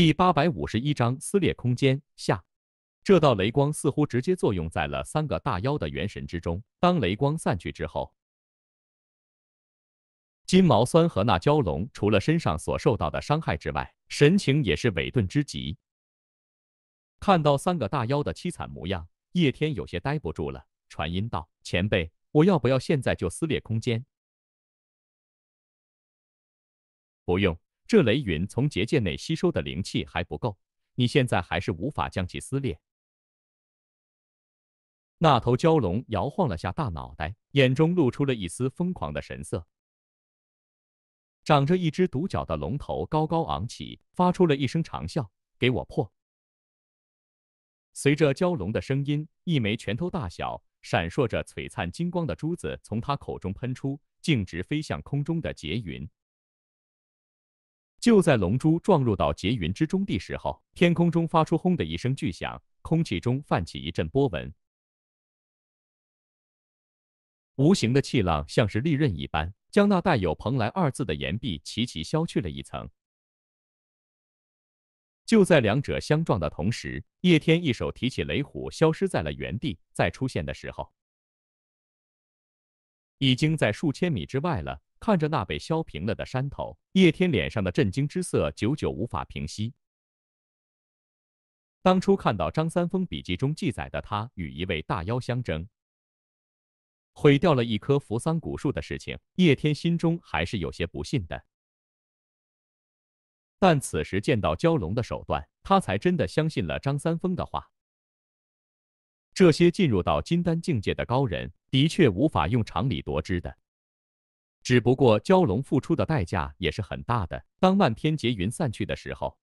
第八百五十一章撕裂空间下，这道雷光似乎直接作用在了三个大妖的元神之中。当雷光散去之后，金毛酸和那蛟龙除了身上所受到的伤害之外，神情也是委顿之极。看到三个大妖的凄惨模样，叶天有些待不住了，传音道：“前辈，我要不要现在就撕裂空间？”“不用。”这雷云从结界内吸收的灵气还不够，你现在还是无法将其撕裂。那头蛟龙摇晃了下大脑袋，眼中露出了一丝疯狂的神色。长着一只独角的龙头高高昂起，发出了一声长啸：“给我破！”随着蛟龙的声音，一枚拳头大小、闪烁着璀璨金光的珠子从他口中喷出，径直飞向空中的结云。就在龙珠撞入到劫云之中的时候，天空中发出轰的一声巨响，空气中泛起一阵波纹。无形的气浪像是利刃一般，将那带有“蓬莱”二字的岩壁齐齐削去了一层。就在两者相撞的同时，叶天一手提起雷虎，消失在了原地。再出现的时候，已经在数千米之外了。看着那被削平了的山头，叶天脸上的震惊之色久久无法平息。当初看到张三丰笔记中记载的他与一位大妖相争，毁掉了一棵扶桑古树的事情，叶天心中还是有些不信的。但此时见到蛟龙的手段，他才真的相信了张三丰的话。这些进入到金丹境界的高人，的确无法用常理夺之的。只不过蛟龙付出的代价也是很大的。当漫天劫云散去的时候，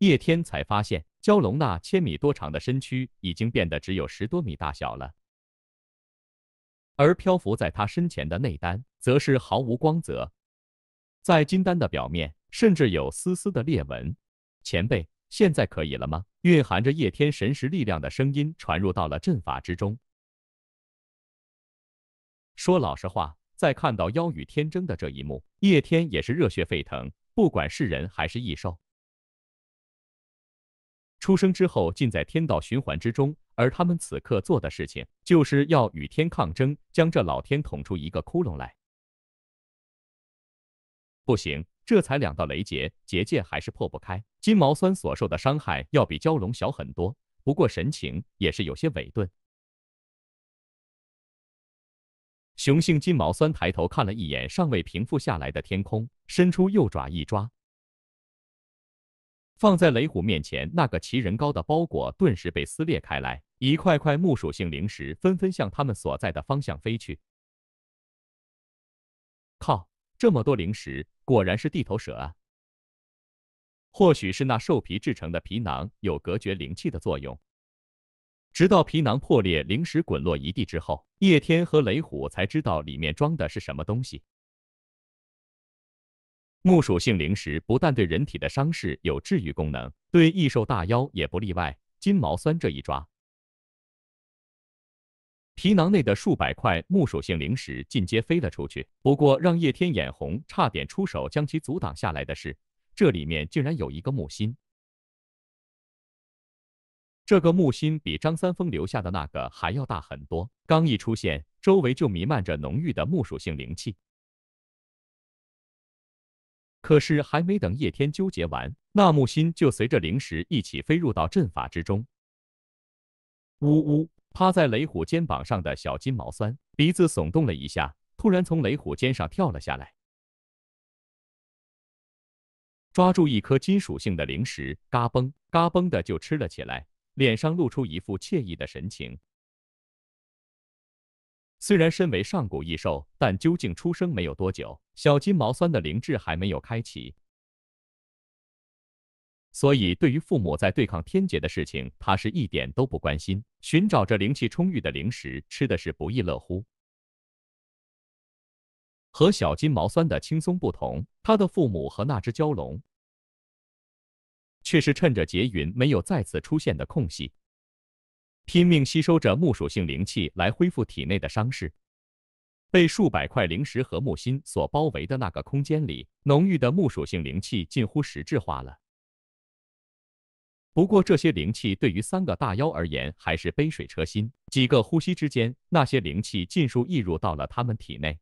叶天才发现蛟龙那千米多长的身躯已经变得只有十多米大小了，而漂浮在他身前的内丹则是毫无光泽，在金丹的表面甚至有丝丝的裂纹。前辈，现在可以了吗？蕴含着叶天神识力量的声音传入到了阵法之中。说老实话，在看到妖与天争的这一幕，叶天也是热血沸腾。不管是人还是异兽，出生之后尽在天道循环之中，而他们此刻做的事情，就是要与天抗争，将这老天捅出一个窟窿来。不行，这才两道雷劫，结界还是破不开。金毛酸所受的伤害要比蛟龙小很多，不过神情也是有些萎顿。雄性金毛酸抬头看了一眼尚未平复下来的天空，伸出右爪一抓，放在雷虎面前那个奇人高的包裹顿时被撕裂开来，一块块木属性灵石纷纷向他们所在的方向飞去。靠，这么多灵石，果然是地头蛇啊！或许是那兽皮制成的皮囊有隔绝灵气的作用。直到皮囊破裂，灵石滚落一地之后，叶天和雷虎才知道里面装的是什么东西。木属性灵石不但对人体的伤势有治愈功能，对异兽大妖也不例外。金毛酸这一抓，皮囊内的数百块木属性灵石尽皆飞了出去。不过让叶天眼红，差点出手将其阻挡下来的是，这里面竟然有一个木心。这个木心比张三丰留下的那个还要大很多，刚一出现，周围就弥漫着浓郁的木属性灵气。可是还没等叶天纠结完，那木心就随着灵石一起飞入到阵法之中。呜呜，趴在雷虎肩膀上的小金毛酸鼻子耸动了一下，突然从雷虎肩上跳了下来，抓住一颗金属性的灵石，嘎嘣嘎嘣的就吃了起来。脸上露出一副惬意的神情。虽然身为上古异兽，但究竟出生没有多久，小金毛酸的灵智还没有开启，所以对于父母在对抗天劫的事情，他是一点都不关心。寻找着灵气充裕的零食，吃的是不亦乐乎。和小金毛酸的轻松不同，他的父母和那只蛟龙。却是趁着劫云没有再次出现的空隙，拼命吸收着木属性灵气来恢复体内的伤势。被数百块灵石和木心所包围的那个空间里，浓郁的木属性灵气近乎实质化了。不过，这些灵气对于三个大妖而言还是杯水车薪。几个呼吸之间，那些灵气尽数溢入到了他们体内，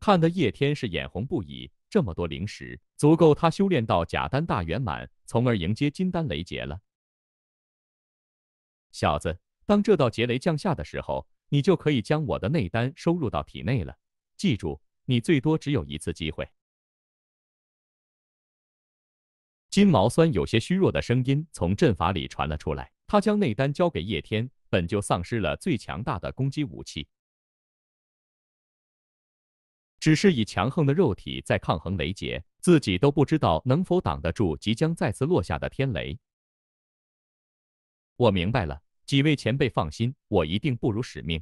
看得叶天是眼红不已。这么多灵石，足够他修炼到假丹大圆满，从而迎接金丹雷劫了。小子，当这道劫雷降下的时候，你就可以将我的内丹收入到体内了。记住，你最多只有一次机会。金毛酸有些虚弱的声音从阵法里传了出来。他将内丹交给叶天，本就丧失了最强大的攻击武器。只是以强横的肉体在抗衡雷劫，自己都不知道能否挡得住即将再次落下的天雷。我明白了，几位前辈放心，我一定不辱使命。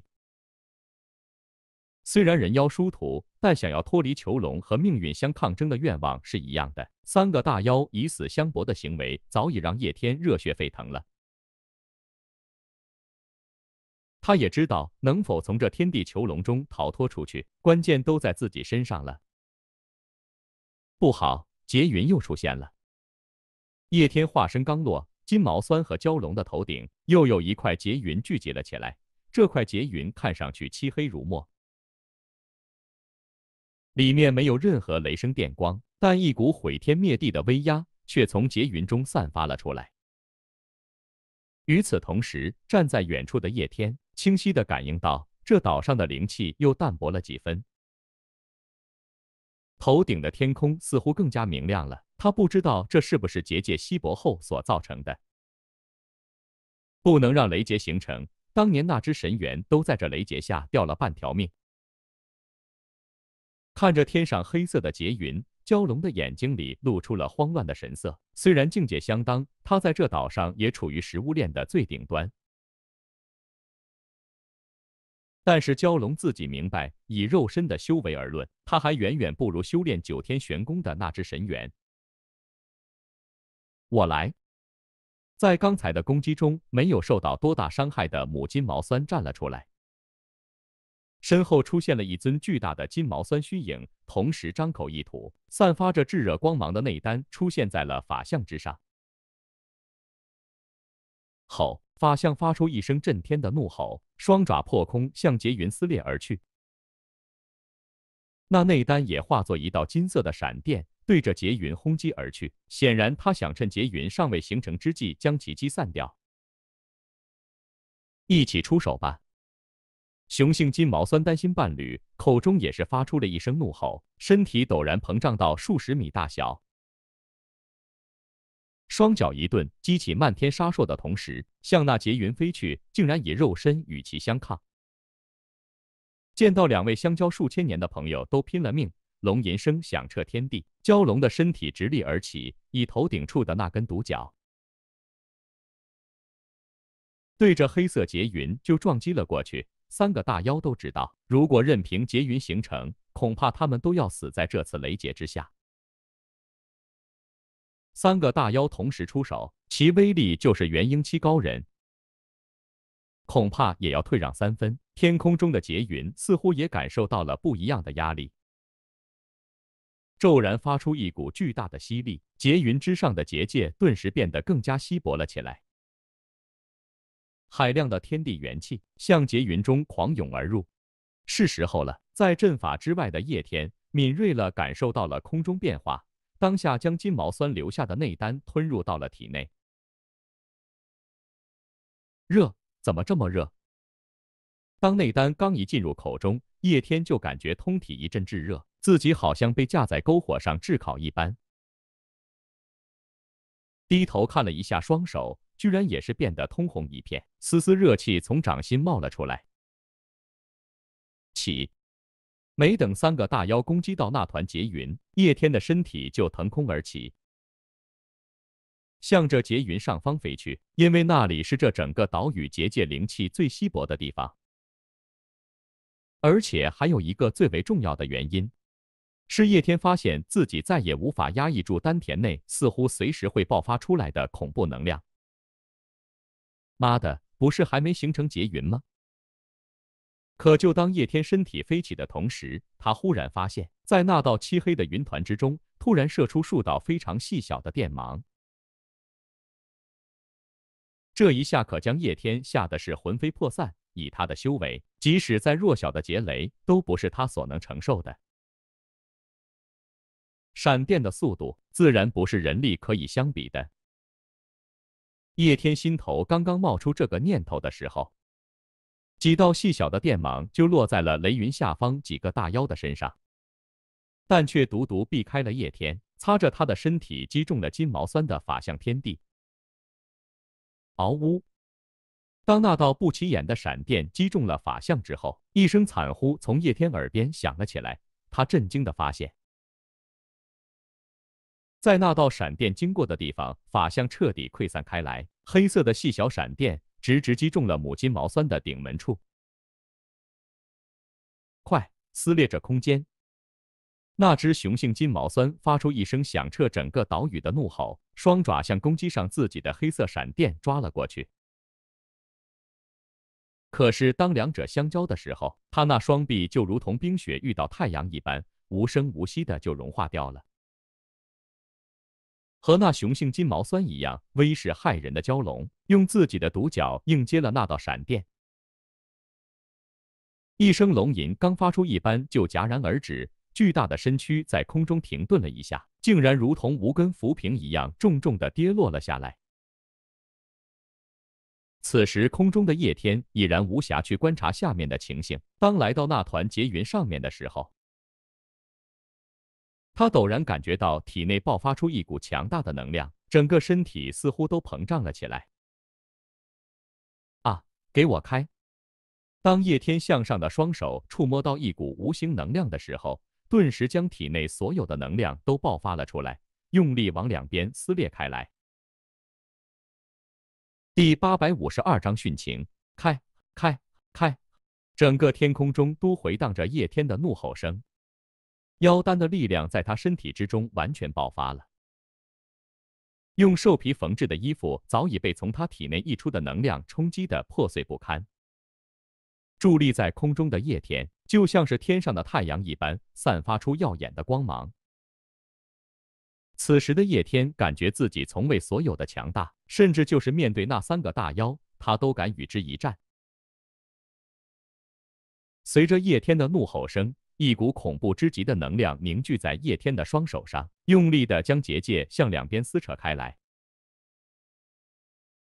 虽然人妖殊途，但想要脱离囚笼和命运相抗争的愿望是一样的。三个大妖以死相搏的行为，早已让叶天热血沸腾了。他也知道能否从这天地囚笼中逃脱出去，关键都在自己身上了。不好，劫云又出现了。叶天化身刚落，金毛酸和蛟龙的头顶又有一块劫云聚集了起来。这块劫云看上去漆黑如墨，里面没有任何雷声电光，但一股毁天灭地的威压却从劫云中散发了出来。与此同时，站在远处的叶天。清晰地感应到，这岛上的灵气又淡薄了几分。头顶的天空似乎更加明亮了。他不知道这是不是结界稀薄后所造成的。不能让雷劫形成，当年那只神猿都在这雷劫下掉了半条命。看着天上黑色的劫云，蛟龙的眼睛里露出了慌乱的神色。虽然境界相当，他在这岛上也处于食物链的最顶端。但是蛟龙自己明白，以肉身的修为而论，他还远远不如修炼九天玄功的那只神猿。我来，在刚才的攻击中没有受到多大伤害的母金毛酸站了出来，身后出现了一尊巨大的金毛酸虚影，同时张口一吐，散发着炙热光芒的内丹出现在了法相之上。好。法相发出一声震天的怒吼，双爪破空向劫云撕裂而去。那内丹也化作一道金色的闪电，对着劫云轰击而去。显然，他想趁劫云尚未形成之际将其击散掉。一起出手吧！雄性金毛酸担心伴侣，口中也是发出了一声怒吼，身体陡然膨胀到数十米大小。双脚一顿，激起漫天沙烁的同时，向那劫云飞去，竟然以肉身与其相抗。见到两位相交数千年的朋友都拼了命，龙吟声响彻天地，蛟龙的身体直立而起，以头顶处的那根独角对着黑色劫云就撞击了过去。三个大妖都知道，如果任凭劫云形成，恐怕他们都要死在这次雷劫之下。三个大妖同时出手，其威力就是元婴期高人，恐怕也要退让三分。天空中的劫云似乎也感受到了不一样的压力，骤然发出一股巨大的吸力，劫云之上的结界顿时变得更加稀薄了起来。海量的天地元气向劫云中狂涌而入，是时候了。在阵法之外的叶天敏锐了，感受到了空中变化。当下将金毛酸留下的内丹吞入到了体内，热，怎么这么热？当内丹刚一进入口中，叶天就感觉通体一阵炙热，自己好像被架在篝火上炙烤一般。低头看了一下双手，居然也是变得通红一片，丝丝热气从掌心冒了出来。起。没等三个大妖攻击到那团结云，叶天的身体就腾空而起，向着结云上方飞去。因为那里是这整个岛屿结界灵气最稀薄的地方，而且还有一个最为重要的原因，是叶天发现自己再也无法压抑住丹田内似乎随时会爆发出来的恐怖能量。妈的，不是还没形成结云吗？可就当叶天身体飞起的同时，他忽然发现，在那道漆黑的云团之中，突然射出数道非常细小的电芒。这一下可将叶天吓得是魂飞魄散。以他的修为，即使再弱小的劫雷，都不是他所能承受的。闪电的速度自然不是人力可以相比的。叶天心头刚刚冒出这个念头的时候。几道细小的电芒就落在了雷云下方几个大妖的身上，但却独独避开了叶天，擦着他的身体击中了金毛酸的法相天地。嗷呜！当那道不起眼的闪电击中了法相之后，一声惨呼从叶天耳边响了起来。他震惊的发现，在那道闪电经过的地方，法相彻底溃散开来，黑色的细小闪电。直直击中了母亲毛酸的顶门处，快撕裂着空间！那只雄性金毛酸发出一声响彻整个岛屿的怒吼，双爪向攻击上自己的黑色闪电抓了过去。可是当两者相交的时候，它那双臂就如同冰雪遇到太阳一般，无声无息的就融化掉了。和那雄性金毛酸一样威势骇人的蛟龙，用自己的独角应接了那道闪电。一声龙吟刚发出一般，就戛然而止。巨大的身躯在空中停顿了一下，竟然如同无根浮萍一样，重重的跌落了下来。此时空中的叶天已然无暇去观察下面的情形。当来到那团劫云上面的时候，他陡然感觉到体内爆发出一股强大的能量，整个身体似乎都膨胀了起来。啊！给我开！当叶天向上的双手触摸到一股无形能量的时候，顿时将体内所有的能量都爆发了出来，用力往两边撕裂开来。第八百五十二章殉情。开开开！整个天空中都回荡着叶天的怒吼声。妖丹的力量在他身体之中完全爆发了，用兽皮缝制的衣服早已被从他体内溢出的能量冲击的破碎不堪。伫立在空中的叶天就像是天上的太阳一般，散发出耀眼的光芒。此时的叶天感觉自己从未所有的强大，甚至就是面对那三个大妖，他都敢与之一战。随着叶天的怒吼声。一股恐怖之极的能量凝聚在叶天的双手上，用力的将结界向两边撕扯开来。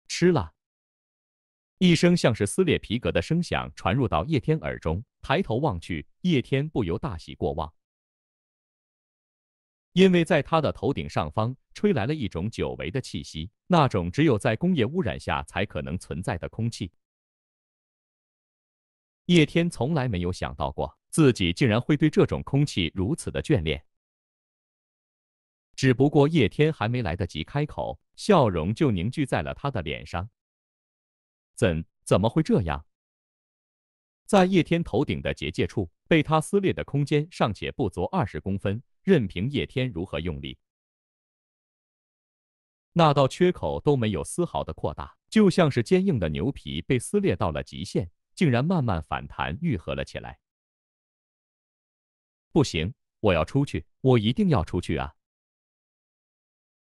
吃啦！一声像是撕裂皮革的声响传入到叶天耳中，抬头望去，叶天不由大喜过望，因为在他的头顶上方吹来了一种久违的气息，那种只有在工业污染下才可能存在的空气。叶天从来没有想到过。自己竟然会对这种空气如此的眷恋。只不过叶天还没来得及开口，笑容就凝聚在了他的脸上。怎怎么会这样？在叶天头顶的结界处，被他撕裂的空间尚且不足二十公分，任凭叶天如何用力，那道缺口都没有丝毫的扩大，就像是坚硬的牛皮被撕裂到了极限，竟然慢慢反弹愈合了起来。不行，我要出去，我一定要出去啊！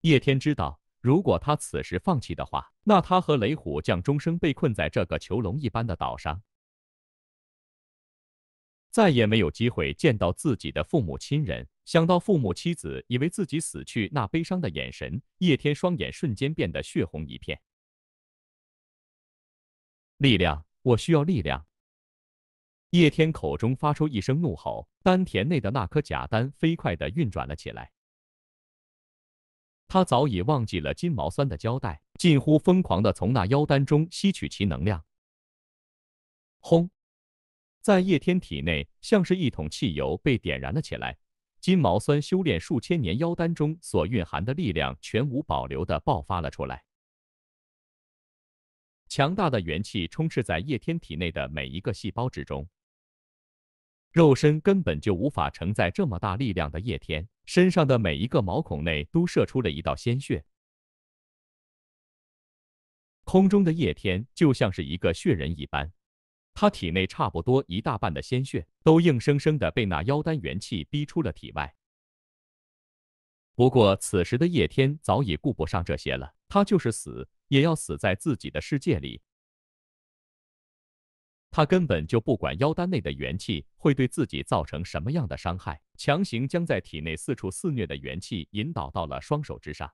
叶天知道，如果他此时放弃的话，那他和雷虎将终生被困在这个囚笼一般的岛上，再也没有机会见到自己的父母亲人。想到父母、妻子以为自己死去那悲伤的眼神，叶天双眼瞬间变得血红一片。力量，我需要力量！叶天口中发出一声怒吼，丹田内的那颗假丹飞快的运转了起来。他早已忘记了金毛酸的交代，近乎疯狂的从那妖丹中吸取其能量。轰！在叶天体内，像是一桶汽油被点燃了起来。金毛酸修炼数千年，妖丹中所蕴含的力量全无保留的爆发了出来。强大的元气充斥在叶天体内的每一个细胞之中。肉身根本就无法承载这么大力量的叶天，身上的每一个毛孔内都射出了一道鲜血。空中的叶天就像是一个血人一般，他体内差不多一大半的鲜血都硬生生的被那妖丹元气逼出了体外。不过此时的叶天早已顾不上这些了，他就是死也要死在自己的世界里。他根本就不管妖丹内的元气会对自己造成什么样的伤害，强行将在体内四处肆虐的元气引导到了双手之上。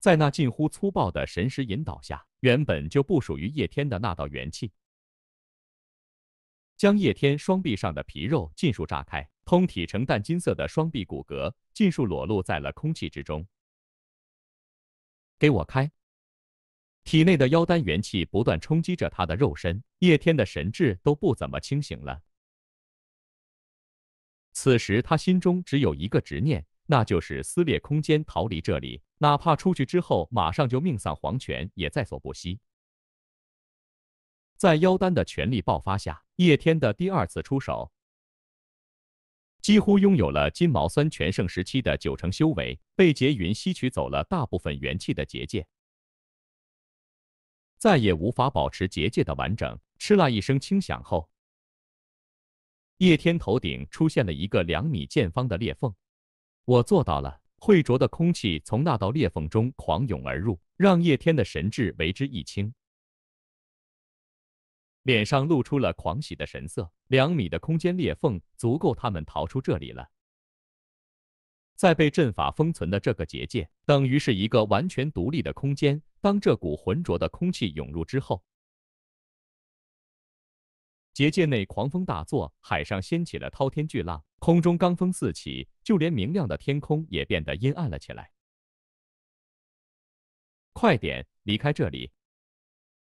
在那近乎粗暴的神识引导下，原本就不属于叶天的那道元气，将叶天双臂上的皮肉尽数炸开，通体呈淡金色的双臂骨骼尽数裸露在了空气之中。给我开！体内的妖丹元气不断冲击着他的肉身，叶天的神智都不怎么清醒了。此时他心中只有一个执念，那就是撕裂空间逃离这里，哪怕出去之后马上就命丧黄泉，也在所不惜。在妖丹的全力爆发下，叶天的第二次出手几乎拥有了金毛酸全盛时期的九成修为，被劫云吸取走了大部分元气的结界。再也无法保持结界的完整。吃了一声轻响后，叶天头顶出现了一个两米见方的裂缝。我做到了！浑浊的空气从那道裂缝中狂涌而入，让叶天的神智为之一清，脸上露出了狂喜的神色。两米的空间裂缝足够他们逃出这里了。在被阵法封存的这个结界，等于是一个完全独立的空间。当这股浑浊的空气涌入之后，结界内狂风大作，海上掀起了滔天巨浪，空中罡风四起，就连明亮的天空也变得阴暗了起来。快点离开这里！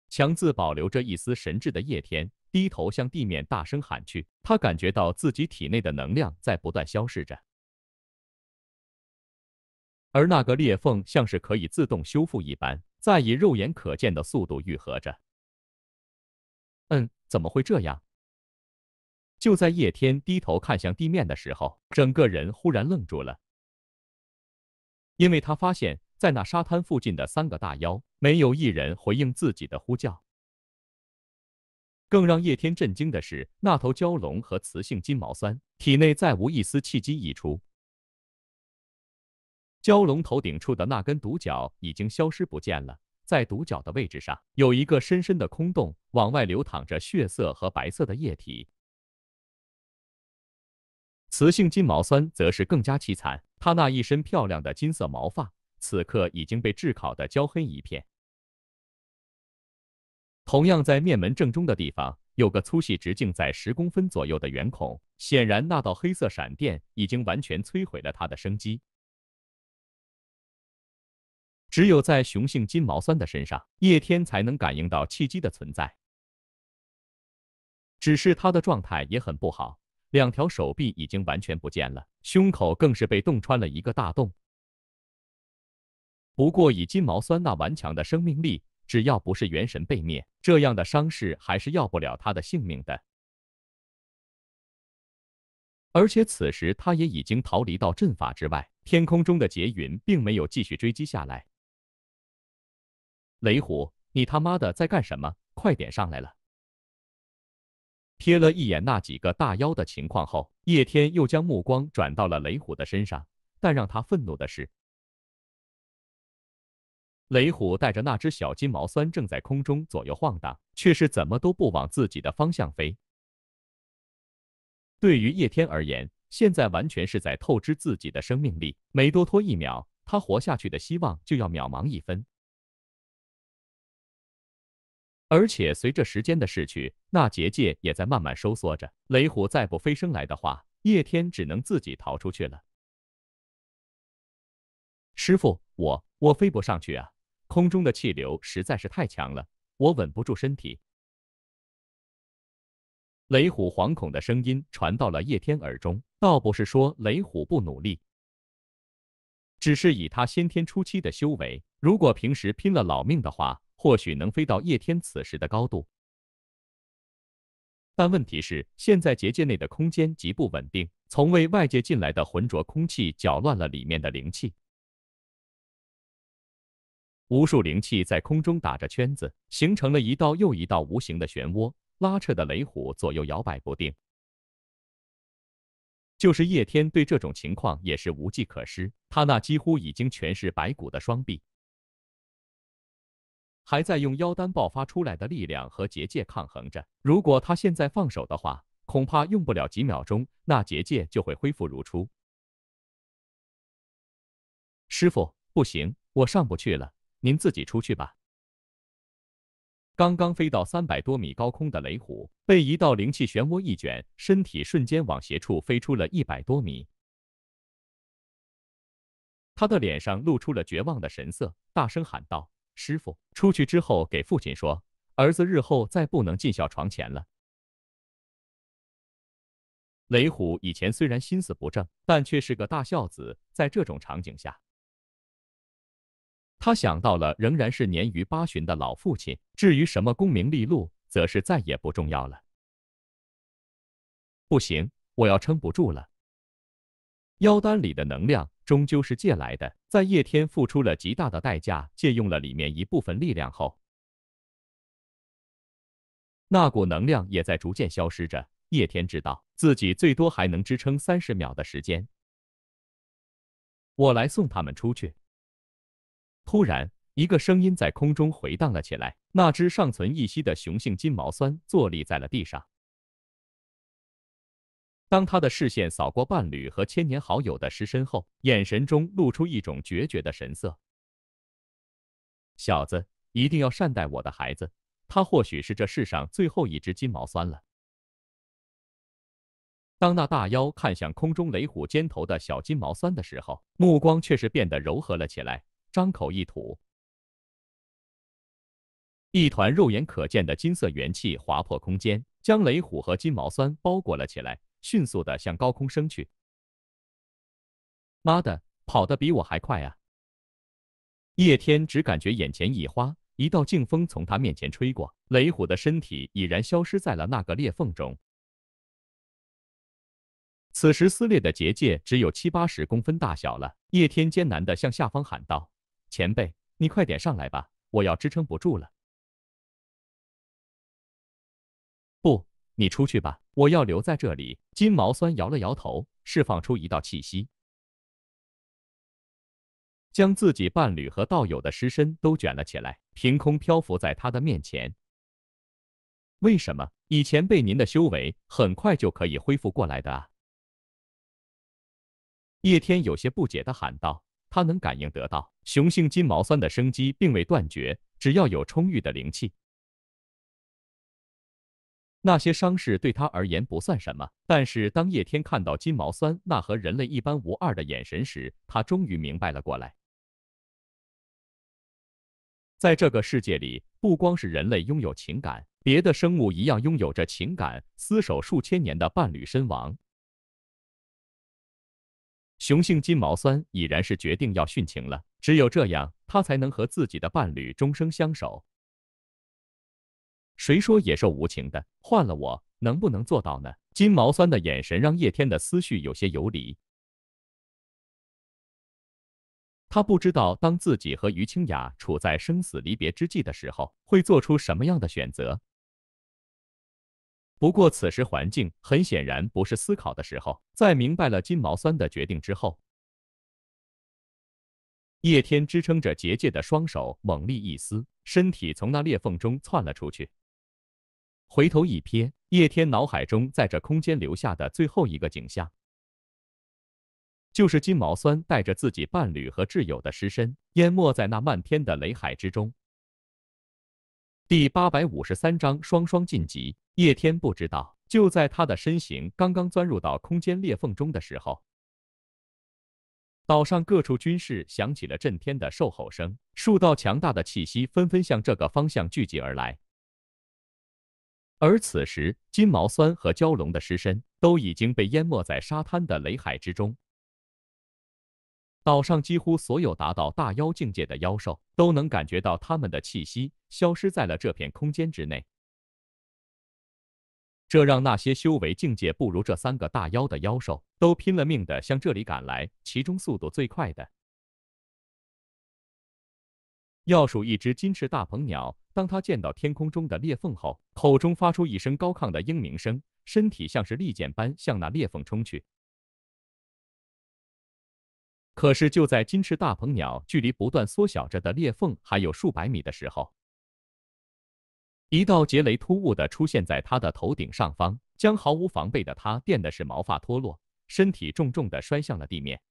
强自保留着一丝神智的叶天低头向地面大声喊去，他感觉到自己体内的能量在不断消逝着，而那个裂缝像是可以自动修复一般。在以肉眼可见的速度愈合着。嗯，怎么会这样？就在叶天低头看向地面的时候，整个人忽然愣住了，因为他发现，在那沙滩附近的三个大妖，没有一人回应自己的呼叫。更让叶天震惊的是，那头蛟龙和雌性金毛三体内再无一丝气机溢出。蛟龙头顶处的那根独角已经消失不见了，在独角的位置上有一个深深的空洞，往外流淌着血色和白色的液体。雌性金毛酸则是更加凄惨，它那一身漂亮的金色毛发此刻已经被炙烤的焦黑一片。同样在面门正中的地方有个粗细直径在十公分左右的圆孔，显然那道黑色闪电已经完全摧毁了它的生机。只有在雄性金毛酸的身上，叶天才能感应到契机的存在。只是他的状态也很不好，两条手臂已经完全不见了，胸口更是被洞穿了一个大洞。不过以金毛酸那顽强的生命力，只要不是元神被灭，这样的伤势还是要不了他的性命的。而且此时他也已经逃离到阵法之外，天空中的劫云并没有继续追击下来。雷虎，你他妈的在干什么？快点上来了！瞥了一眼那几个大妖的情况后，叶天又将目光转到了雷虎的身上。但让他愤怒的是，雷虎带着那只小金毛酸正在空中左右晃荡，却是怎么都不往自己的方向飞。对于叶天而言，现在完全是在透支自己的生命力，每多拖一秒，他活下去的希望就要渺茫一分。而且随着时间的逝去，那结界也在慢慢收缩着。雷虎再不飞升来的话，叶天只能自己逃出去了。师傅，我我飞不上去啊！空中的气流实在是太强了，我稳不住身体。雷虎惶恐的声音传到了叶天耳中。倒不是说雷虎不努力，只是以他先天初期的修为，如果平时拼了老命的话。或许能飞到叶天此时的高度，但问题是，现在结界内的空间极不稳定，从未外界进来的浑浊空气搅乱了里面的灵气，无数灵气在空中打着圈子，形成了一道又一道无形的漩涡，拉扯的雷虎左右摇摆不定。就是叶天对这种情况也是无计可施，他那几乎已经全是白骨的双臂。还在用妖丹爆发出来的力量和结界抗衡着。如果他现在放手的话，恐怕用不了几秒钟，那结界就会恢复如初。师傅，不行，我上不去了，您自己出去吧。刚刚飞到三百多米高空的雷虎，被一道灵气漩涡一卷，身体瞬间往斜处飞出了一百多米。他的脸上露出了绝望的神色，大声喊道。师傅出去之后，给父亲说：“儿子日后再不能进校床前了。”雷虎以前虽然心思不正，但却是个大孝子。在这种场景下，他想到了仍然是年逾八旬的老父亲。至于什么功名利禄，则是再也不重要了。不行，我要撑不住了。腰丹里的能量。终究是借来的，在叶天付出了极大的代价，借用了里面一部分力量后，那股能量也在逐渐消失着。叶天知道自己最多还能支撑三十秒的时间。我来送他们出去。突然，一个声音在空中回荡了起来。那只尚存一息的雄性金毛酸坐立在了地上。当他的视线扫过伴侣和千年好友的尸身后，眼神中露出一种决绝的神色。小子，一定要善待我的孩子，他或许是这世上最后一只金毛酸了。当那大妖看向空中雷虎肩头的小金毛酸的时候，目光却是变得柔和了起来，张口一吐，一团肉眼可见的金色元气划破空间，将雷虎和金毛酸包裹了起来。迅速的向高空升去。妈的，跑得比我还快啊！叶天只感觉眼前一花，一道劲风从他面前吹过，雷虎的身体已然消失在了那个裂缝中。此时撕裂的结界只有七八十公分大小了，叶天艰难的向下方喊道：“前辈，你快点上来吧，我要支撑不住了。”你出去吧，我要留在这里。金毛酸摇了摇头，释放出一道气息，将自己伴侣和道友的尸身都卷了起来，凭空漂浮在他的面前。为什么？以前被您的修为，很快就可以恢复过来的啊！叶天有些不解的喊道，他能感应得到，雄性金毛酸的生机并未断绝，只要有充裕的灵气。那些伤势对他而言不算什么，但是当叶天看到金毛酸那和人类一般无二的眼神时，他终于明白了过来。在这个世界里，不光是人类拥有情感，别的生物一样拥有着情感。厮守数千年的伴侣身亡，雄性金毛酸已然是决定要殉情了。只有这样，他才能和自己的伴侣终生相守。谁说野兽无情的？换了我，能不能做到呢？金毛酸的眼神让叶天的思绪有些游离。他不知道，当自己和于清雅处在生死离别之际的时候，会做出什么样的选择。不过，此时环境很显然不是思考的时候。在明白了金毛酸的决定之后，叶天支撑着结界的双手，猛力一撕，身体从那裂缝中窜了出去。回头一瞥，叶天脑海中在这空间留下的最后一个景象，就是金毛酸带着自己伴侣和挚友的尸身，淹没在那漫天的雷海之中。第八百五十三章双双晋级。叶天不知道，就在他的身形刚刚钻入到空间裂缝中的时候，岛上各处军事响起了震天的兽吼声，数道强大的气息纷纷向这个方向聚集而来。而此时，金毛酸和蛟龙的尸身都已经被淹没在沙滩的雷海之中。岛上几乎所有达到大妖境界的妖兽，都能感觉到他们的气息消失在了这片空间之内。这让那些修为境界不如这三个大妖的妖兽，都拼了命的向这里赶来。其中速度最快的，要数一只金翅大鹏鸟。当他见到天空中的裂缝后，口中发出一声高亢的鹰鸣声，身体像是利剑般向那裂缝冲去。可是就在金翅大鹏鸟距离不断缩小着的裂缝还有数百米的时候，一道劫雷突兀的出现在他的头顶上方，将毫无防备的他电的是毛发脱落，身体重重的摔向了地面。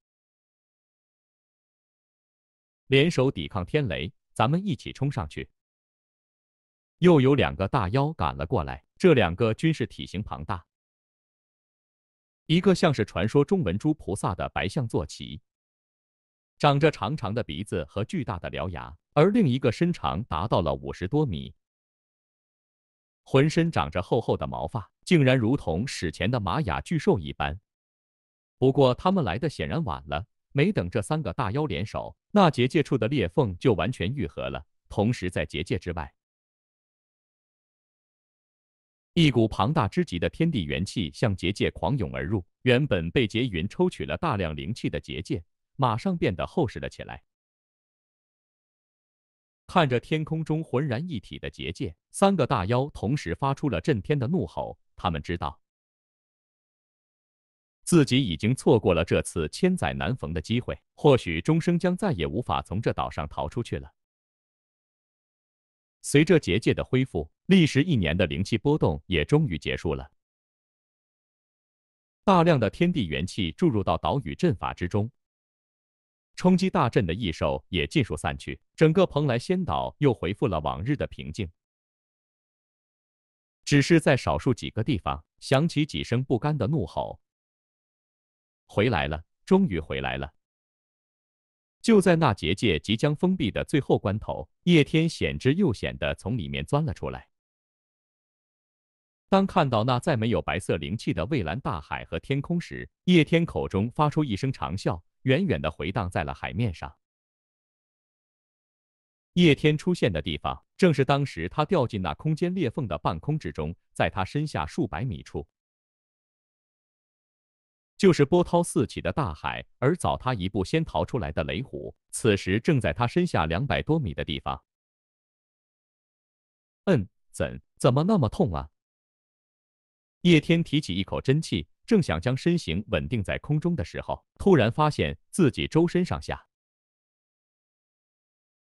联手抵抗天雷，咱们一起冲上去！又有两个大妖赶了过来，这两个均是体型庞大，一个像是传说中文殊菩萨的白象坐骑，长着长长的鼻子和巨大的獠牙；而另一个身长达到了五十多米，浑身长着厚厚的毛发，竟然如同史前的玛雅巨兽一般。不过他们来的显然晚了，没等这三个大妖联手，那结界处的裂缝就完全愈合了，同时在结界之外。一股庞大之极的天地元气向结界狂涌而入，原本被劫云抽取了大量灵气的结界，马上变得厚实了起来。看着天空中浑然一体的结界，三个大妖同时发出了震天的怒吼。他们知道自己已经错过了这次千载难逢的机会，或许终生将再也无法从这岛上逃出去了。随着结界的恢复。历时一年的灵气波动也终于结束了，大量的天地元气注入到岛屿阵法之中，冲击大阵的异兽也尽数散去，整个蓬莱仙岛又恢复了往日的平静。只是在少数几个地方响起几声不甘的怒吼。回来了，终于回来了！就在那结界即将封闭的最后关头，叶天险之又险的从里面钻了出来。当看到那再没有白色灵气的蔚蓝大海和天空时，叶天口中发出一声长啸，远远的回荡在了海面上。叶天出现的地方，正是当时他掉进那空间裂缝的半空之中，在他身下数百米处，就是波涛四起的大海。而早他一步先逃出来的雷虎，此时正在他身下两百多米的地方。嗯，怎怎么那么痛啊？叶天提起一口真气，正想将身形稳定在空中的时候，突然发现自己周身上下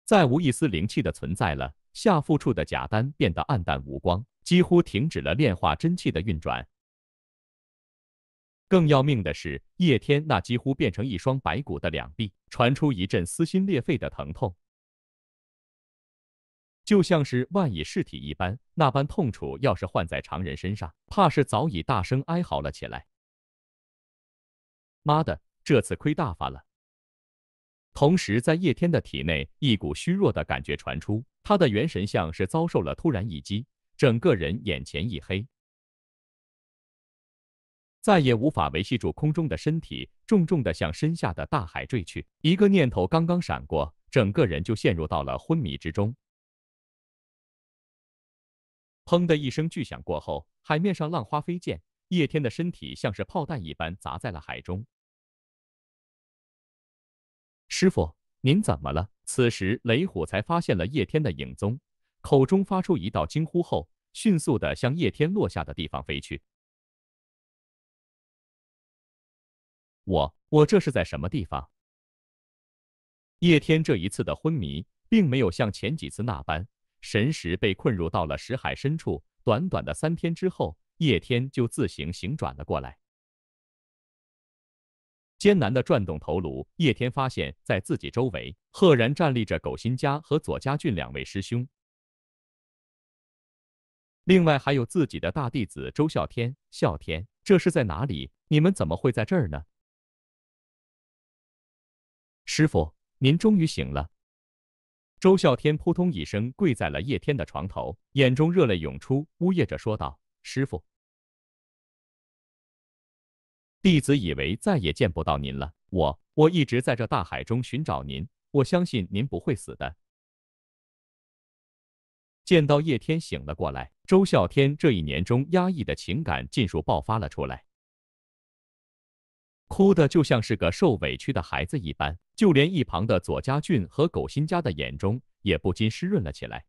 再无一丝灵气的存在了。下腹处的甲丹变得暗淡无光，几乎停止了炼化真气的运转。更要命的是，叶天那几乎变成一双白骨的两臂，传出一阵撕心裂肺的疼痛。就像是万蚁噬体一般，那般痛楚，要是换在常人身上，怕是早已大声哀嚎了起来。妈的，这次亏大发了！同时，在叶天的体内，一股虚弱的感觉传出，他的元神像是遭受了突然一击，整个人眼前一黑，再也无法维系住空中的身体，重重的向身下的大海坠去。一个念头刚刚闪过，整个人就陷入到了昏迷之中。砰的一声巨响过后，海面上浪花飞溅，叶天的身体像是炮弹一般砸在了海中。师傅，您怎么了？此时雷虎才发现了叶天的影踪，口中发出一道惊呼后，迅速的向叶天落下的地方飞去。我，我这是在什么地方？叶天这一次的昏迷，并没有像前几次那般。神识被困入到了识海深处，短短的三天之后，叶天就自行行转了过来。艰难的转动头颅，叶天发现，在自己周围赫然站立着苟新家和左家俊两位师兄，另外还有自己的大弟子周啸天。啸天，这是在哪里？你们怎么会在这儿呢？师傅，您终于醒了。周啸天扑通一声跪在了叶天的床头，眼中热泪涌出，呜咽着说道：“师傅，弟子以为再也见不到您了。我我一直在这大海中寻找您，我相信您不会死的。”见到叶天醒了过来，周啸天这一年中压抑的情感尽数爆发了出来。哭得就像是个受委屈的孩子一般，就连一旁的左家俊和苟新家的眼中也不禁湿润了起来。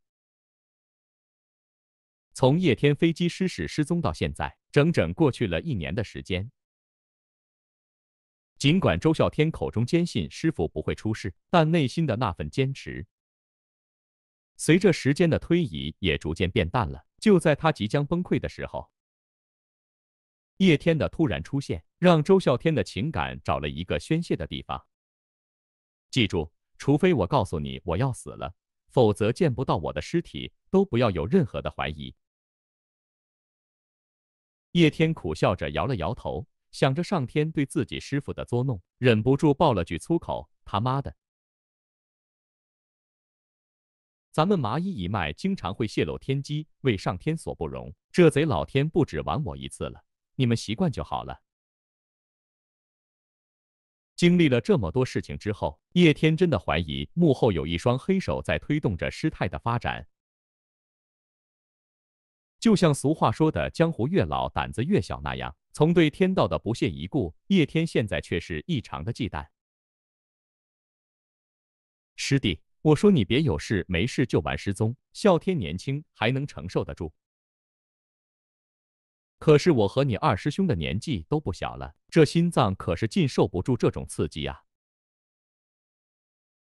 从叶天飞机失事失踪到现在，整整过去了一年的时间。尽管周啸天口中坚信师傅不会出事，但内心的那份坚持，随着时间的推移也逐渐变淡了。就在他即将崩溃的时候。叶天的突然出现，让周啸天的情感找了一个宣泄的地方。记住，除非我告诉你我要死了，否则见不到我的尸体，都不要有任何的怀疑。叶天苦笑着摇了摇头，想着上天对自己师傅的捉弄，忍不住爆了句粗口：“他妈的！咱们麻衣一脉经常会泄露天机，为上天所不容。这贼老天不止玩我一次了。”你们习惯就好了。经历了这么多事情之后，叶天真的怀疑幕后有一双黑手在推动着师太的发展。就像俗话说的“江湖越老，胆子越小”那样，从对天道的不屑一顾，叶天现在却是异常的忌惮。师弟，我说你别有事没事就玩失踪。啸天年轻，还能承受得住。可是我和你二师兄的年纪都不小了，这心脏可是禁受不住这种刺激呀。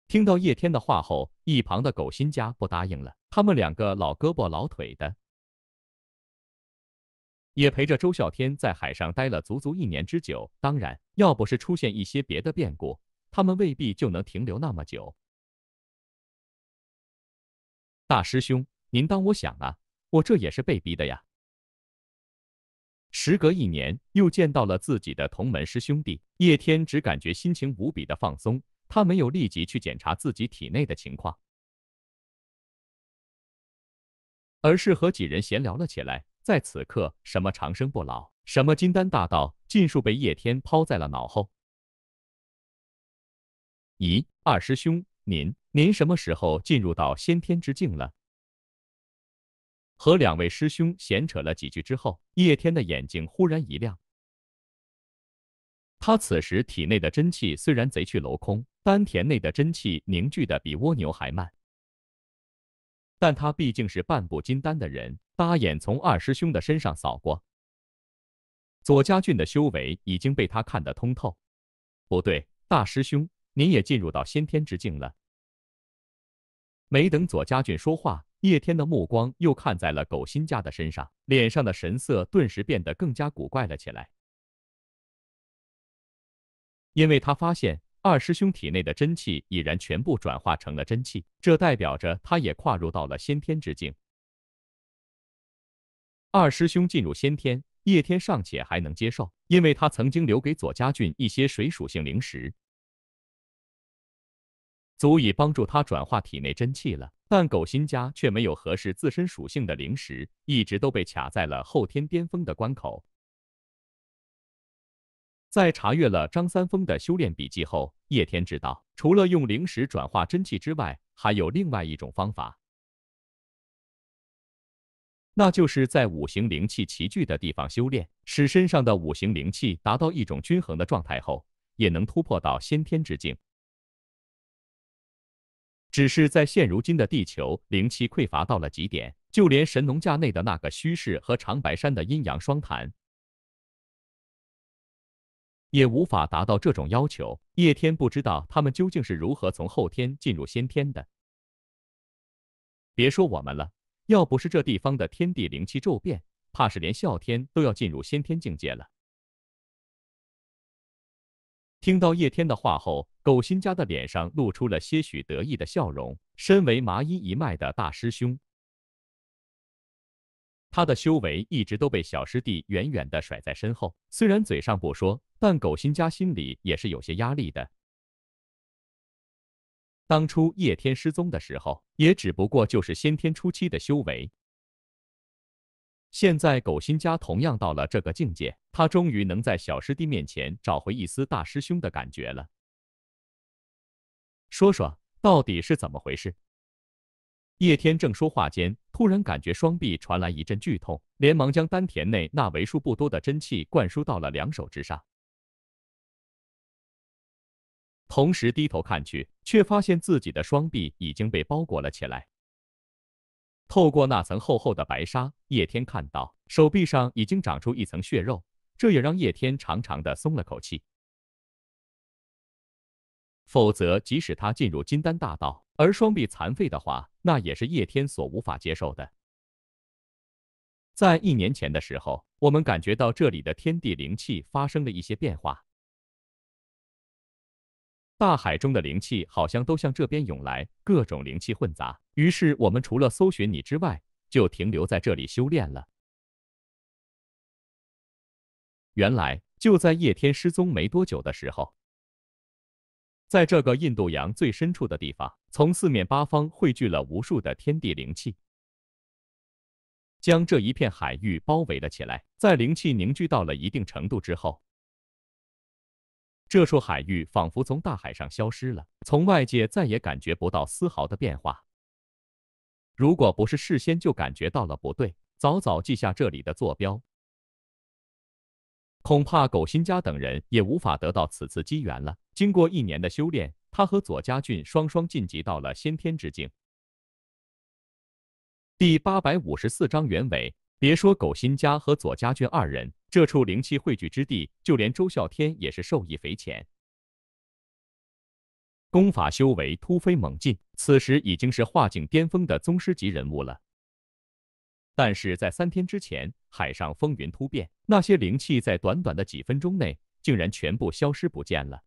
听到叶天的话后，一旁的苟新家不答应了。他们两个老胳膊老腿的，也陪着周啸天在海上待了足足一年之久。当然，要不是出现一些别的变故，他们未必就能停留那么久。大师兄，您当我想啊，我这也是被逼的呀。时隔一年，又见到了自己的同门师兄弟，叶天只感觉心情无比的放松。他没有立即去检查自己体内的情况，而是和几人闲聊了起来。在此刻，什么长生不老，什么金丹大道，尽数被叶天抛在了脑后。咦，二师兄，您您什么时候进入到先天之境了？和两位师兄闲扯了几句之后，叶天的眼睛忽然一亮。他此时体内的真气虽然贼去楼空，丹田内的真气凝聚的比蜗牛还慢，但他毕竟是半步金丹的人，大眼从二师兄的身上扫过，左家俊的修为已经被他看得通透。不对，大师兄，你也进入到先天之境了。没等左家俊说话。叶天的目光又看在了狗新家的身上，脸上的神色顿时变得更加古怪了起来。因为他发现二师兄体内的真气已然全部转化成了真气，这代表着他也跨入到了先天之境。二师兄进入先天，叶天尚且还能接受，因为他曾经留给左家俊一些水属性灵石，足以帮助他转化体内真气了。但狗新家却没有合适自身属性的灵石，一直都被卡在了后天巅峰的关口。在查阅了张三丰的修炼笔记后，叶天知道，除了用灵石转化真气之外，还有另外一种方法，那就是在五行灵气齐聚的地方修炼，使身上的五行灵气达到一种均衡的状态后，也能突破到先天之境。只是在现如今的地球，灵气匮乏到了极点，就连神农架内的那个虚室和长白山的阴阳双潭，也无法达到这种要求。叶天不知道他们究竟是如何从后天进入先天的。别说我们了，要不是这地方的天地灵气骤变，怕是连啸天都要进入先天境界了。听到叶天的话后，狗新家的脸上露出了些许得意的笑容。身为麻衣一脉的大师兄，他的修为一直都被小师弟远远的甩在身后。虽然嘴上不说，但狗新家心里也是有些压力的。当初叶天失踪的时候，也只不过就是先天初期的修为。现在狗心家同样到了这个境界，他终于能在小师弟面前找回一丝大师兄的感觉了。说说到底是怎么回事？叶天正说话间，突然感觉双臂传来一阵剧痛，连忙将丹田内那为数不多的真气灌输到了两手之上，同时低头看去，却发现自己的双臂已经被包裹了起来。透过那层厚厚的白纱，叶天看到手臂上已经长出一层血肉，这也让叶天长长的松了口气。否则，即使他进入金丹大道，而双臂残废的话，那也是叶天所无法接受的。在一年前的时候，我们感觉到这里的天地灵气发生了一些变化。大海中的灵气好像都向这边涌来，各种灵气混杂。于是我们除了搜寻你之外，就停留在这里修炼了。原来就在叶天失踪没多久的时候，在这个印度洋最深处的地方，从四面八方汇聚了无数的天地灵气，将这一片海域包围了起来。在灵气凝聚到了一定程度之后，这处海域仿佛从大海上消失了，从外界再也感觉不到丝毫的变化。如果不是事先就感觉到了不对，早早记下这里的坐标，恐怕苟新家等人也无法得到此次机缘了。经过一年的修炼，他和左家俊双双晋级到了先天之境。第八百五十四章原委。别说苟新家和左家俊二人。这处灵气汇聚之地，就连周啸天也是受益匪浅，功法修为突飞猛进，此时已经是化境巅峰的宗师级人物了。但是在三天之前，海上风云突变，那些灵气在短短的几分钟内竟然全部消失不见了。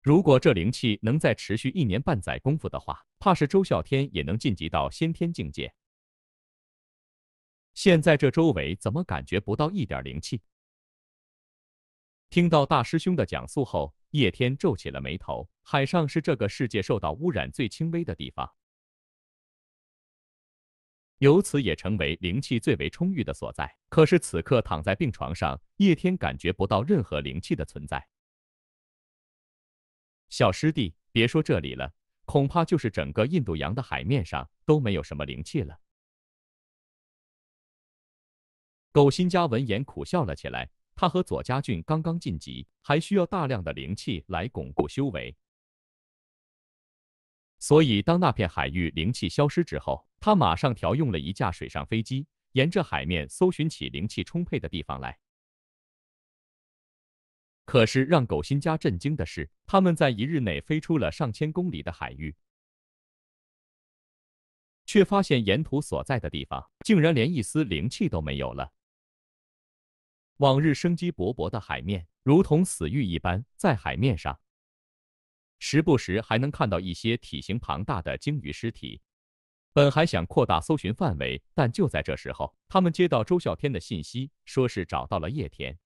如果这灵气能再持续一年半载功夫的话，怕是周啸天也能晋级到先天境界。现在这周围怎么感觉不到一点灵气？听到大师兄的讲述后，叶天皱起了眉头。海上是这个世界受到污染最轻微的地方，由此也成为灵气最为充裕的所在。可是此刻躺在病床上，叶天感觉不到任何灵气的存在。小师弟，别说这里了，恐怕就是整个印度洋的海面上都没有什么灵气了。狗新家闻言苦笑了起来。他和左家俊刚刚晋级，还需要大量的灵气来巩固修为。所以，当那片海域灵气消失之后，他马上调用了一架水上飞机，沿着海面搜寻起灵气充沛的地方来。可是，让狗新家震惊的是，他们在一日内飞出了上千公里的海域，却发现沿途所在的地方竟然连一丝灵气都没有了。往日生机勃勃的海面，如同死域一般。在海面上，时不时还能看到一些体型庞大的鲸鱼尸体。本还想扩大搜寻范围，但就在这时候，他们接到周啸天的信息，说是找到了叶田。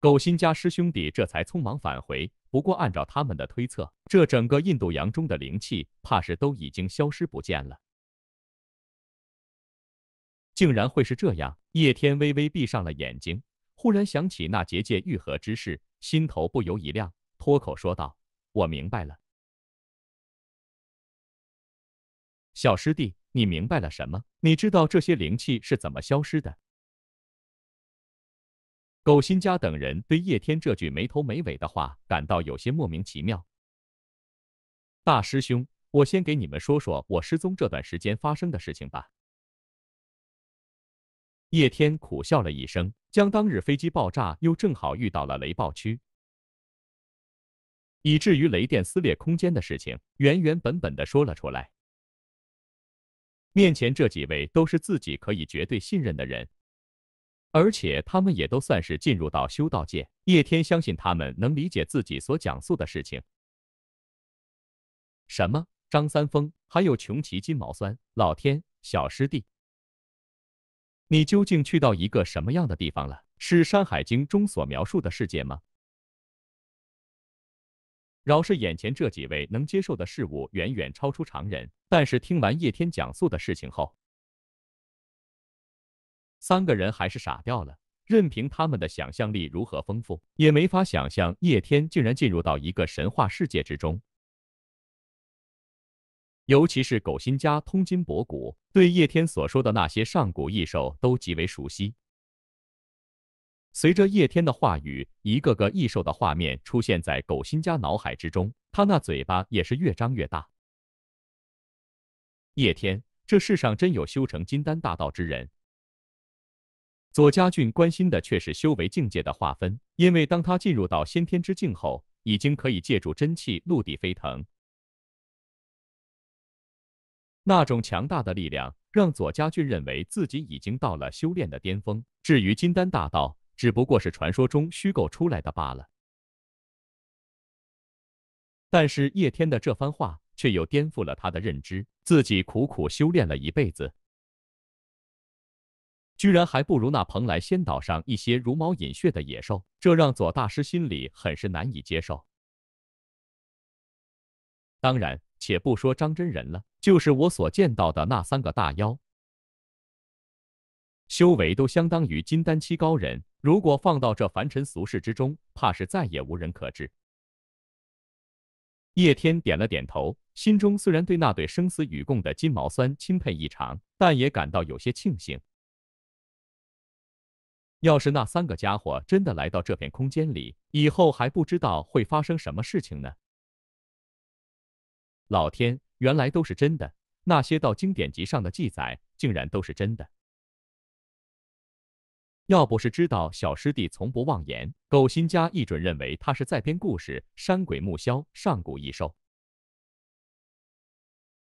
狗新家师兄弟这才匆忙返回。不过，按照他们的推测，这整个印度洋中的灵气，怕是都已经消失不见了。竟然会是这样！叶天微微闭上了眼睛，忽然想起那结界愈合之事，心头不由一亮，脱口说道：“我明白了，小师弟，你明白了什么？你知道这些灵气是怎么消失的？”苟新家等人对叶天这句没头没尾的话感到有些莫名其妙。大师兄，我先给你们说说我失踪这段时间发生的事情吧。叶天苦笑了一声，将当日飞机爆炸又正好遇到了雷暴区，以至于雷电撕裂空间的事情原原本本的说了出来。面前这几位都是自己可以绝对信任的人，而且他们也都算是进入到修道界，叶天相信他们能理解自己所讲述的事情。什么？张三丰，还有穷奇、金毛酸，老天，小师弟。你究竟去到一个什么样的地方了？是《山海经》中所描述的世界吗？饶是眼前这几位能接受的事物远远超出常人，但是听完叶天讲述的事情后，三个人还是傻掉了。任凭他们的想象力如何丰富，也没法想象叶天竟然进入到一个神话世界之中。尤其是狗心家通筋博古，对叶天所说的那些上古异兽都极为熟悉。随着叶天的话语，一个个异兽的画面出现在狗心家脑海之中，他那嘴巴也是越张越大。叶天，这世上真有修成金丹大道之人？左家俊关心的却是修为境界的划分，因为当他进入到先天之境后，已经可以借助真气陆地飞腾。那种强大的力量让左家俊认为自己已经到了修炼的巅峰。至于金丹大道，只不过是传说中虚构出来的罢了。但是叶天的这番话却又颠覆了他的认知，自己苦苦修炼了一辈子，居然还不如那蓬莱仙岛上一些茹毛饮血的野兽，这让左大师心里很是难以接受。当然。且不说张真人了，就是我所见到的那三个大妖，修为都相当于金丹期高人。如果放到这凡尘俗世之中，怕是再也无人可治。叶天点了点头，心中虽然对那对生死与共的金毛酸钦佩异常，但也感到有些庆幸。要是那三个家伙真的来到这片空间里，以后还不知道会发生什么事情呢？老天，原来都是真的！那些到经典集上的记载，竟然都是真的。要不是知道小师弟从不妄言，狗心家一准认为他是在编故事。山鬼木枭、上古异兽，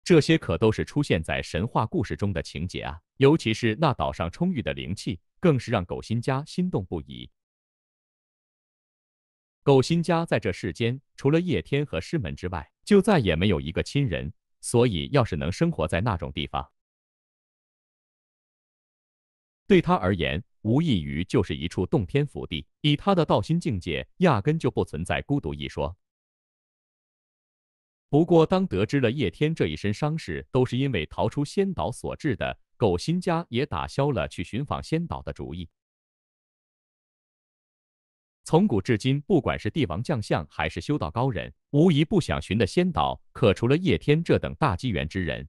这些可都是出现在神话故事中的情节啊！尤其是那岛上充裕的灵气，更是让狗心家心动不已。狗心家在这世间，除了叶天和师门之外，就再也没有一个亲人，所以要是能生活在那种地方，对他而言无异于就是一处洞天福地。以他的道心境界，压根就不存在孤独一说。不过，当得知了叶天这一身伤势都是因为逃出仙岛所致的，狗新家也打消了去寻访仙岛的主意。从古至今，不管是帝王将相还是修道高人，无一不想寻的仙岛。可除了叶天这等大机缘之人，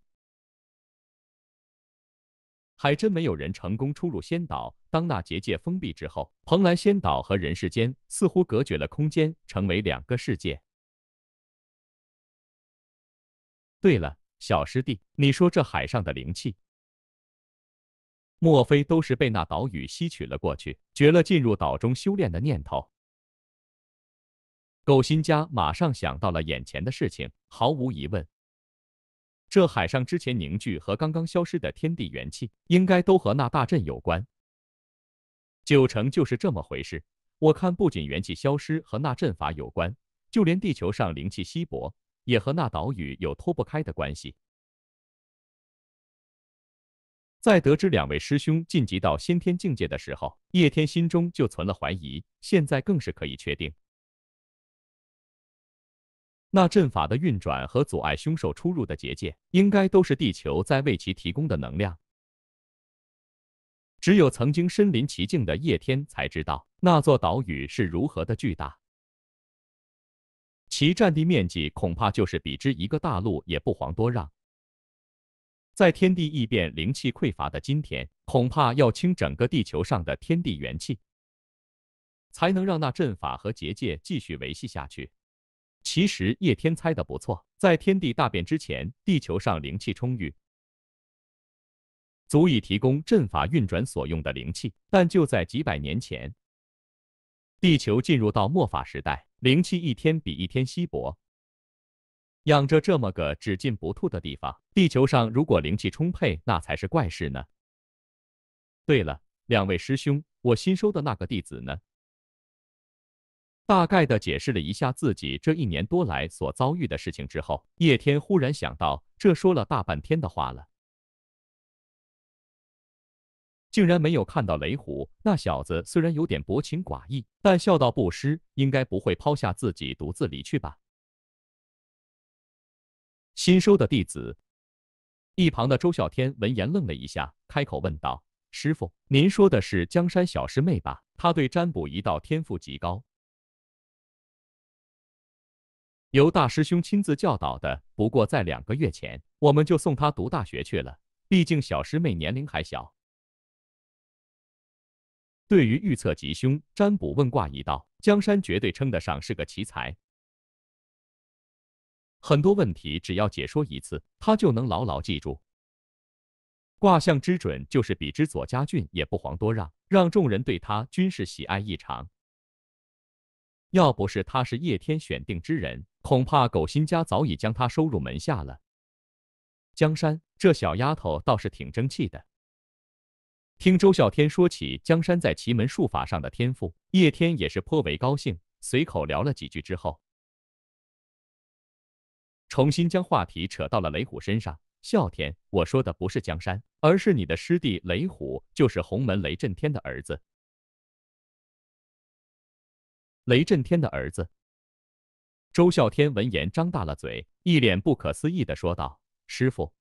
还真没有人成功出入仙岛。当那结界封闭之后，蓬莱仙岛和人世间似乎隔绝了空间，成为两个世界。对了，小师弟，你说这海上的灵气？莫非都是被那岛屿吸取了过去，绝了进入岛中修炼的念头？狗新家马上想到了眼前的事情，毫无疑问，这海上之前凝聚和刚刚消失的天地元气，应该都和那大阵有关。九成就是这么回事。我看，不仅元气消失和那阵法有关，就连地球上灵气稀薄，也和那岛屿有脱不开的关系。在得知两位师兄晋级到先天境界的时候，叶天心中就存了怀疑。现在更是可以确定，那阵法的运转和阻碍凶手出入的结界，应该都是地球在为其提供的能量。只有曾经身临其境的叶天才知道，那座岛屿是如何的巨大，其占地面积恐怕就是比之一个大陆也不遑多让。在天地异变、灵气匮乏的今天，恐怕要清整个地球上的天地元气，才能让那阵法和结界继续维系下去。其实叶天猜的不错，在天地大变之前，地球上灵气充裕，足以提供阵法运转所用的灵气。但就在几百年前，地球进入到末法时代，灵气一天比一天稀薄。养着这么个只进不吐的地方，地球上如果灵气充沛，那才是怪事呢。对了，两位师兄，我新收的那个弟子呢？大概的解释了一下自己这一年多来所遭遇的事情之后，叶天忽然想到，这说了大半天的话了，竟然没有看到雷虎那小子。虽然有点薄情寡义，但孝道不失，应该不会抛下自己独自离去吧？新收的弟子，一旁的周孝天闻言愣了一下，开口问道：“师傅，您说的是江山小师妹吧？她对占卜一道天赋极高，由大师兄亲自教导的。不过在两个月前，我们就送她读大学去了，毕竟小师妹年龄还小。对于预测吉凶、占卜问卦一道，江山绝对称得上是个奇才。”很多问题只要解说一次，他就能牢牢记住。卦象之准，就是比之左家俊也不遑多让，让众人对他均是喜爱异常。要不是他是叶天选定之人，恐怕狗新家早已将他收入门下了。江山这小丫头倒是挺争气的。听周啸天说起江山在奇门术法上的天赋，叶天也是颇为高兴，随口聊了几句之后。重新将话题扯到了雷虎身上。啸天，我说的不是江山，而是你的师弟雷虎，就是洪门雷震天的儿子。雷震天的儿子？周啸天闻言张大了嘴，一脸不可思议的说道：“师傅，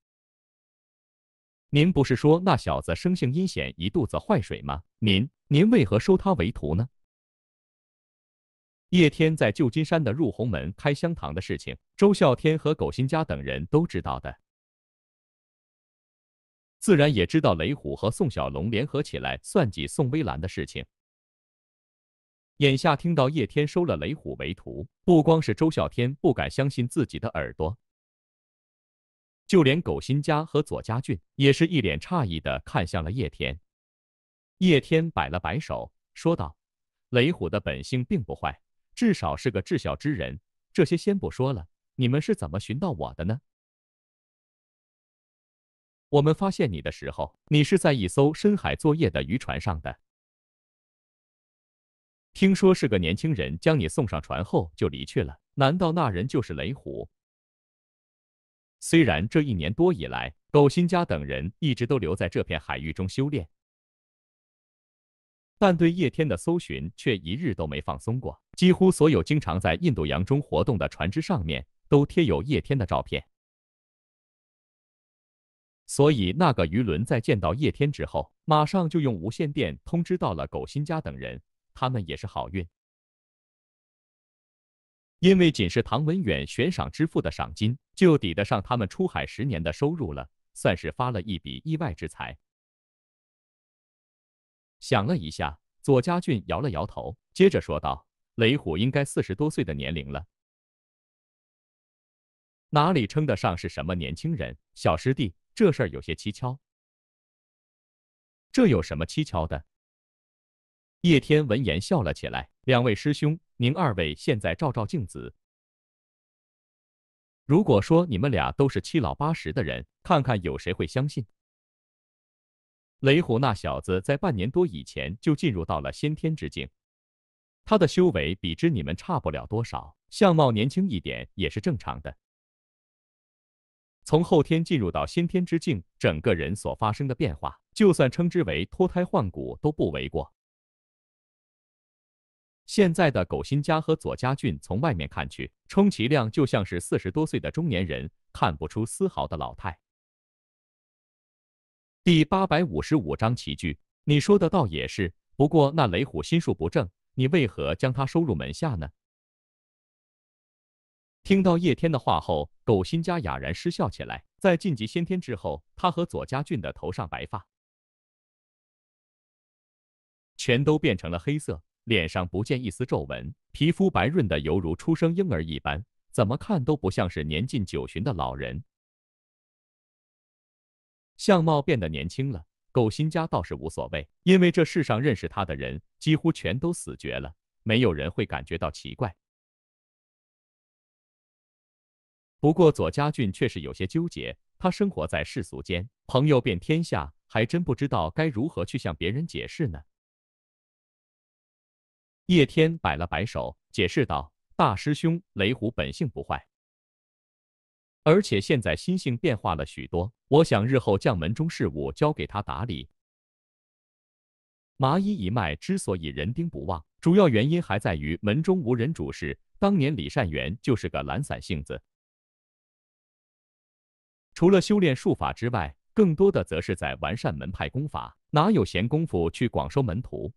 您不是说那小子生性阴险，一肚子坏水吗？您您为何收他为徒呢？”叶天在旧金山的入红门开香堂的事情，周孝天和苟新家等人都知道的，自然也知道雷虎和宋小龙联合起来算计宋微澜的事情。眼下听到叶天收了雷虎为徒，不光是周孝天不敢相信自己的耳朵，就连苟新家和左家俊也是一脸诧异的看向了叶天。叶天摆了摆手，说道：“雷虎的本性并不坏。”至少是个智孝之人，这些先不说了。你们是怎么寻到我的呢？我们发现你的时候，你是在一艘深海作业的渔船上的。听说是个年轻人将你送上船后就离去了。难道那人就是雷虎？虽然这一年多以来，苟新家等人一直都留在这片海域中修炼。但对叶天的搜寻却一日都没放松过，几乎所有经常在印度洋中活动的船只上面都贴有叶天的照片。所以那个渔轮在见到叶天之后，马上就用无线电通知到了苟新家等人。他们也是好运，因为仅是唐文远悬赏支付的赏金就抵得上他们出海十年的收入了，算是发了一笔意外之财。想了一下，左家俊摇了摇头，接着说道：“雷虎应该四十多岁的年龄了，哪里称得上是什么年轻人？小师弟，这事儿有些蹊跷。这有什么蹊跷的？”叶天闻言笑了起来：“两位师兄，您二位现在照照镜子，如果说你们俩都是七老八十的人，看看有谁会相信？”雷虎那小子在半年多以前就进入到了先天之境，他的修为比之你们差不了多少，相貌年轻一点也是正常的。从后天进入到先天之境，整个人所发生的变化，就算称之为脱胎换骨都不为过。现在的苟新家和左家俊从外面看去，充其量就像是四十多岁的中年人，看不出丝毫的老态。第八百五十五章棋局。你说的倒也是，不过那雷虎心术不正，你为何将他收入门下呢？听到叶天的话后，狗心家哑然失笑起来。在晋级先天之后，他和左家俊的头上白发全都变成了黑色，脸上不见一丝皱纹，皮肤白润的犹如初生婴儿一般，怎么看都不像是年近九旬的老人。相貌变得年轻了，苟新家倒是无所谓，因为这世上认识他的人几乎全都死绝了，没有人会感觉到奇怪。不过左家俊却是有些纠结，他生活在世俗间，朋友遍天下，还真不知道该如何去向别人解释呢。叶天摆了摆手，解释道：“大师兄雷虎本性不坏，而且现在心性变化了许多。”我想日后将门中事务交给他打理。麻衣一脉之所以人丁不旺，主要原因还在于门中无人主事。当年李善元就是个懒散性子，除了修炼术法之外，更多的则是在完善门派功法，哪有闲工夫去广收门徒？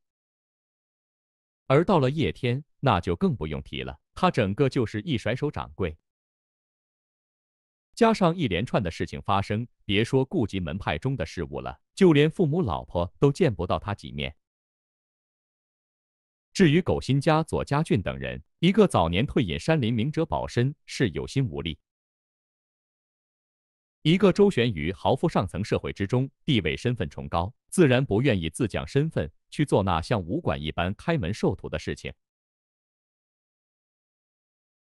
而到了叶天，那就更不用提了，他整个就是一甩手掌柜。加上一连串的事情发生，别说顾及门派中的事务了，就连父母、老婆都见不到他几面。至于苟新家、左家俊等人，一个早年退隐山林，明哲保身，是有心无力；一个周旋于豪富上层社会之中，地位身份崇高，自然不愿意自降身份去做那像武馆一般开门授徒的事情。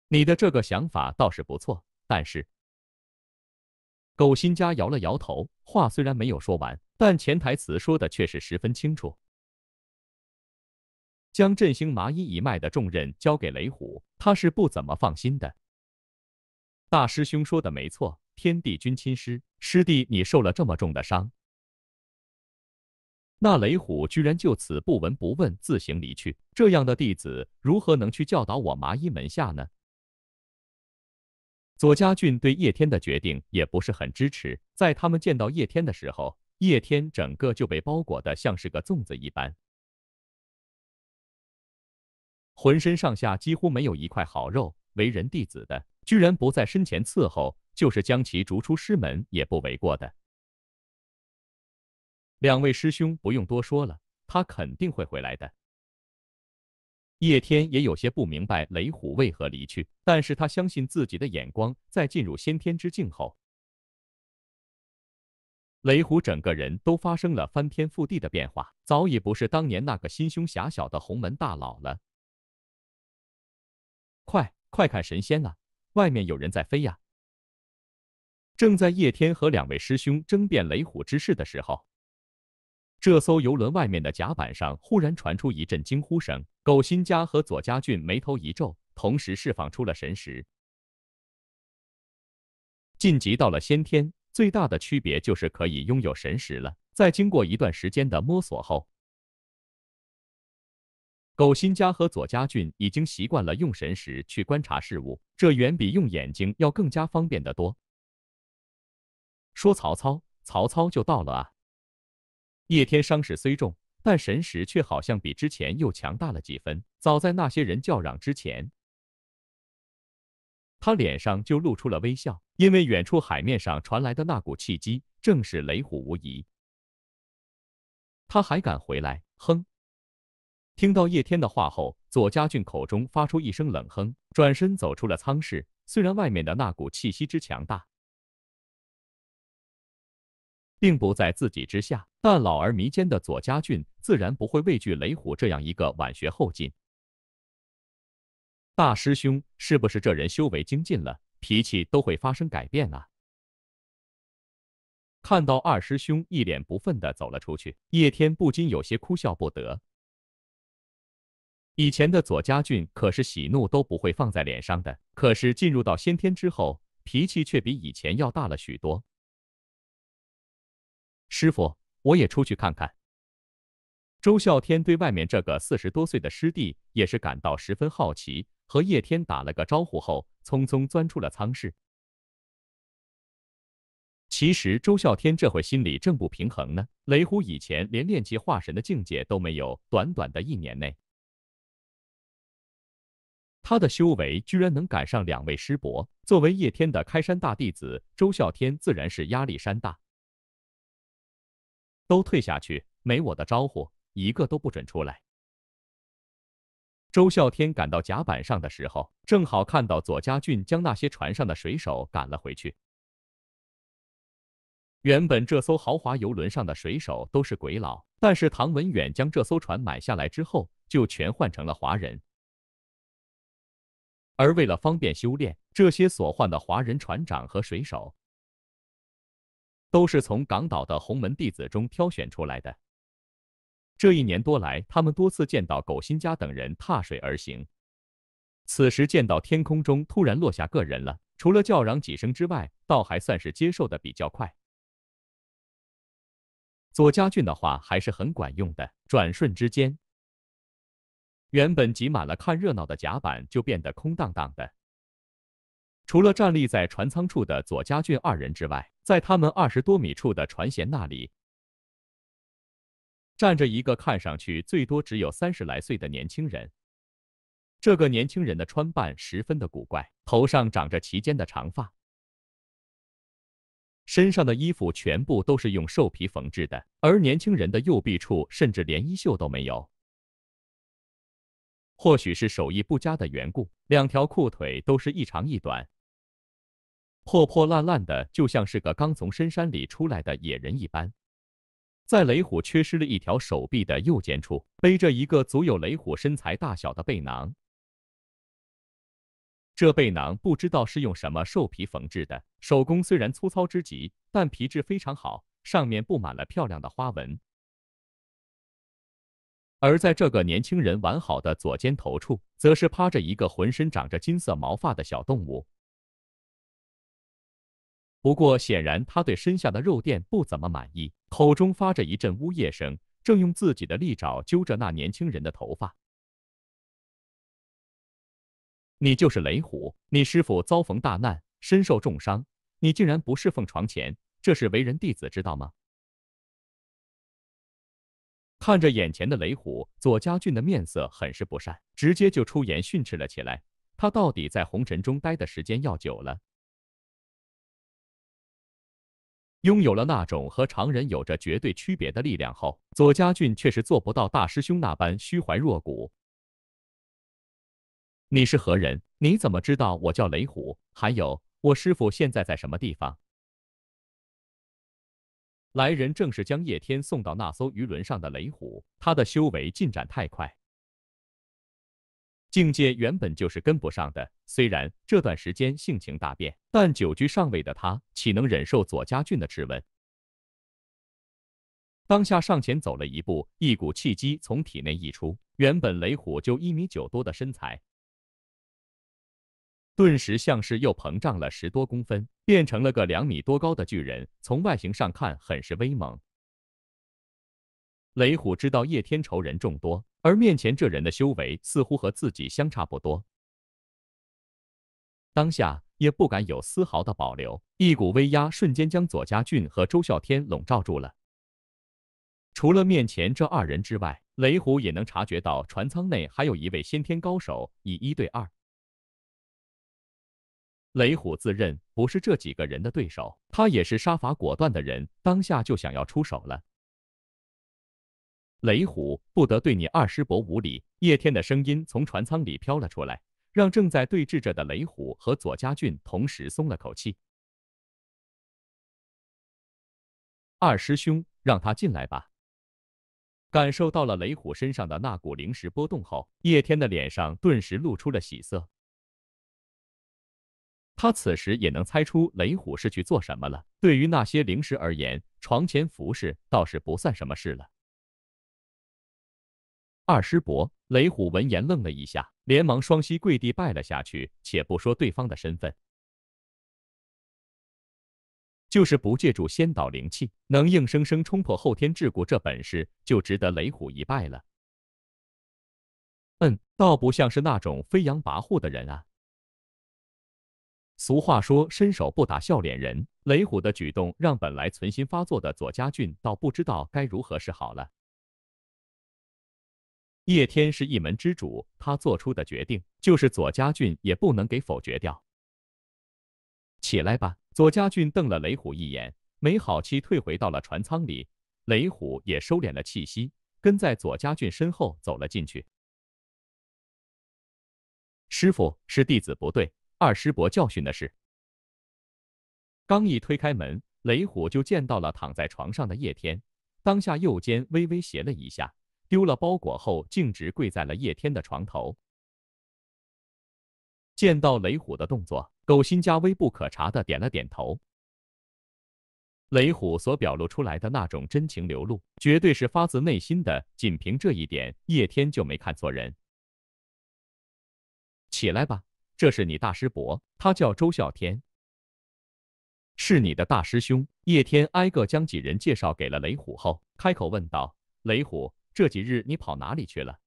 你的这个想法倒是不错，但是。苟新家摇了摇头，话虽然没有说完，但潜台词说的却是十分清楚。将振兴麻衣一脉的重任交给雷虎，他是不怎么放心的。大师兄说的没错，天地君亲师，师弟你受了这么重的伤，那雷虎居然就此不闻不问，自行离去，这样的弟子如何能去教导我麻衣门下呢？左家俊对叶天的决定也不是很支持。在他们见到叶天的时候，叶天整个就被包裹得像是个粽子一般，浑身上下几乎没有一块好肉。为人弟子的，居然不在身前伺候，就是将其逐出师门也不为过的。两位师兄不用多说了，他肯定会回来的。叶天也有些不明白雷虎为何离去，但是他相信自己的眼光，在进入先天之境后，雷虎整个人都发生了翻天覆地的变化，早已不是当年那个心胸狭小的洪门大佬了。快快看神仙啊！外面有人在飞呀！正在叶天和两位师兄争辩雷虎之事的时候，这艘游轮外面的甲板上忽然传出一阵惊呼声。苟新家和左家俊眉头一皱，同时释放出了神识。晋级到了先天，最大的区别就是可以拥有神识了。在经过一段时间的摸索后，苟新家和左家俊已经习惯了用神识去观察事物，这远比用眼睛要更加方便的多。说曹操，曹操就到了啊！叶天伤势虽重。但神识却好像比之前又强大了几分。早在那些人叫嚷之前，他脸上就露出了微笑，因为远处海面上传来的那股气机正是雷虎无疑。他还敢回来？哼！听到叶天的话后，左家俊口中发出一声冷哼，转身走出了舱室。虽然外面的那股气息之强大。并不在自己之下，但老而弥坚的左家俊自然不会畏惧雷虎这样一个晚学后进。大师兄，是不是这人修为精进了，脾气都会发生改变啊？看到二师兄一脸不忿的走了出去，叶天不禁有些哭笑不得。以前的左家俊可是喜怒都不会放在脸上的，可是进入到先天之后，脾气却比以前要大了许多。师傅，我也出去看看。周啸天对外面这个四十多岁的师弟也是感到十分好奇，和叶天打了个招呼后，匆匆钻出了舱室。其实周啸天这会心里正不平衡呢。雷虎以前连练气化神的境界都没有，短短的一年内，他的修为居然能赶上两位师伯。作为叶天的开山大弟子，周啸天自然是压力山大。都退下去，没我的招呼，一个都不准出来。周孝天赶到甲板上的时候，正好看到左家俊将那些船上的水手赶了回去。原本这艘豪华游轮上的水手都是鬼佬，但是唐文远将这艘船买下来之后，就全换成了华人。而为了方便修炼，这些所换的华人船长和水手。都是从港岛的洪门弟子中挑选出来的。这一年多来，他们多次见到苟新家等人踏水而行。此时见到天空中突然落下个人了，除了叫嚷几声之外，倒还算是接受的比较快。左家俊的话还是很管用的。转瞬之间，原本挤满了看热闹的甲板就变得空荡荡的。除了站立在船舱处的左家俊二人之外，在他们二十多米处的船舷那里，站着一个看上去最多只有三十来岁的年轻人。这个年轻人的穿扮十分的古怪，头上长着齐肩的长发，身上的衣服全部都是用兽皮缝制的，而年轻人的右臂处甚至连衣袖都没有。或许是手艺不佳的缘故，两条裤腿都是一长一短。破破烂烂的，就像是个刚从深山里出来的野人一般。在雷虎缺失了一条手臂的右肩处，背着一个足有雷虎身材大小的背囊。这背囊不知道是用什么兽皮缝制的，手工虽然粗糙之极，但皮质非常好，上面布满了漂亮的花纹。而在这个年轻人完好的左肩头处，则是趴着一个浑身长着金色毛发的小动物。不过，显然他对身下的肉垫不怎么满意，口中发着一阵呜咽声，正用自己的利爪揪着那年轻人的头发。你就是雷虎，你师傅遭逢大难，身受重伤，你竟然不侍奉床前，这是为人弟子知道吗？看着眼前的雷虎，左家俊的面色很是不善，直接就出言训斥了起来。他到底在红尘中待的时间要久了。拥有了那种和常人有着绝对区别的力量后，左家俊却是做不到大师兄那般虚怀若谷。你是何人？你怎么知道我叫雷虎？还有，我师傅现在在什么地方？来人正是将叶天送到那艘渔轮上的雷虎，他的修为进展太快。境界原本就是跟不上的，虽然这段时间性情大变，但久居上位的他岂能忍受左家俊的质问？当下上前走了一步，一股气机从体内溢出。原本雷虎就一米九多的身材，顿时像是又膨胀了十多公分，变成了个两米多高的巨人。从外形上看，很是威猛。雷虎知道叶天仇人众多。而面前这人的修为似乎和自己相差不多，当下也不敢有丝毫的保留，一股威压瞬间将左家俊和周啸天笼罩住了。除了面前这二人之外，雷虎也能察觉到船舱内还有一位先天高手，以一对二，雷虎自认不是这几个人的对手，他也是杀伐果断的人，当下就想要出手了。雷虎不得对你二师伯无礼。叶天的声音从船舱里飘了出来，让正在对峙着的雷虎和左家俊同时松了口气。二师兄，让他进来吧。感受到了雷虎身上的那股灵石波动后，叶天的脸上顿时露出了喜色。他此时也能猜出雷虎是去做什么了。对于那些灵石而言，床前服侍倒是不算什么事了。二师伯雷虎闻言愣了一下，连忙双膝跪地拜了下去。且不说对方的身份，就是不借助仙岛灵气，能硬生生冲破后天桎梏，这本事就值得雷虎一拜了。嗯，倒不像是那种飞扬跋扈的人啊。俗话说，伸手不打笑脸人。雷虎的举动让本来存心发作的左家俊，倒不知道该如何是好了。叶天是一门之主，他做出的决定就是左家俊也不能给否决掉。起来吧，左家俊瞪了雷虎一眼，没好气退回到了船舱里。雷虎也收敛了气息，跟在左家俊身后走了进去。师傅，是弟子不对，二师伯教训的是。刚一推开门，雷虎就见到了躺在床上的叶天，当下右肩微微斜了一下。丢了包裹后，径直跪在了叶天的床头。见到雷虎的动作，狗心家微不可察的点了点头。雷虎所表露出来的那种真情流露，绝对是发自内心的。仅凭这一点，叶天就没看错人。起来吧，这是你大师伯，他叫周啸天，是你的大师兄。叶天挨个将几人介绍给了雷虎后，开口问道：“雷虎。”这几日你跑哪里去了，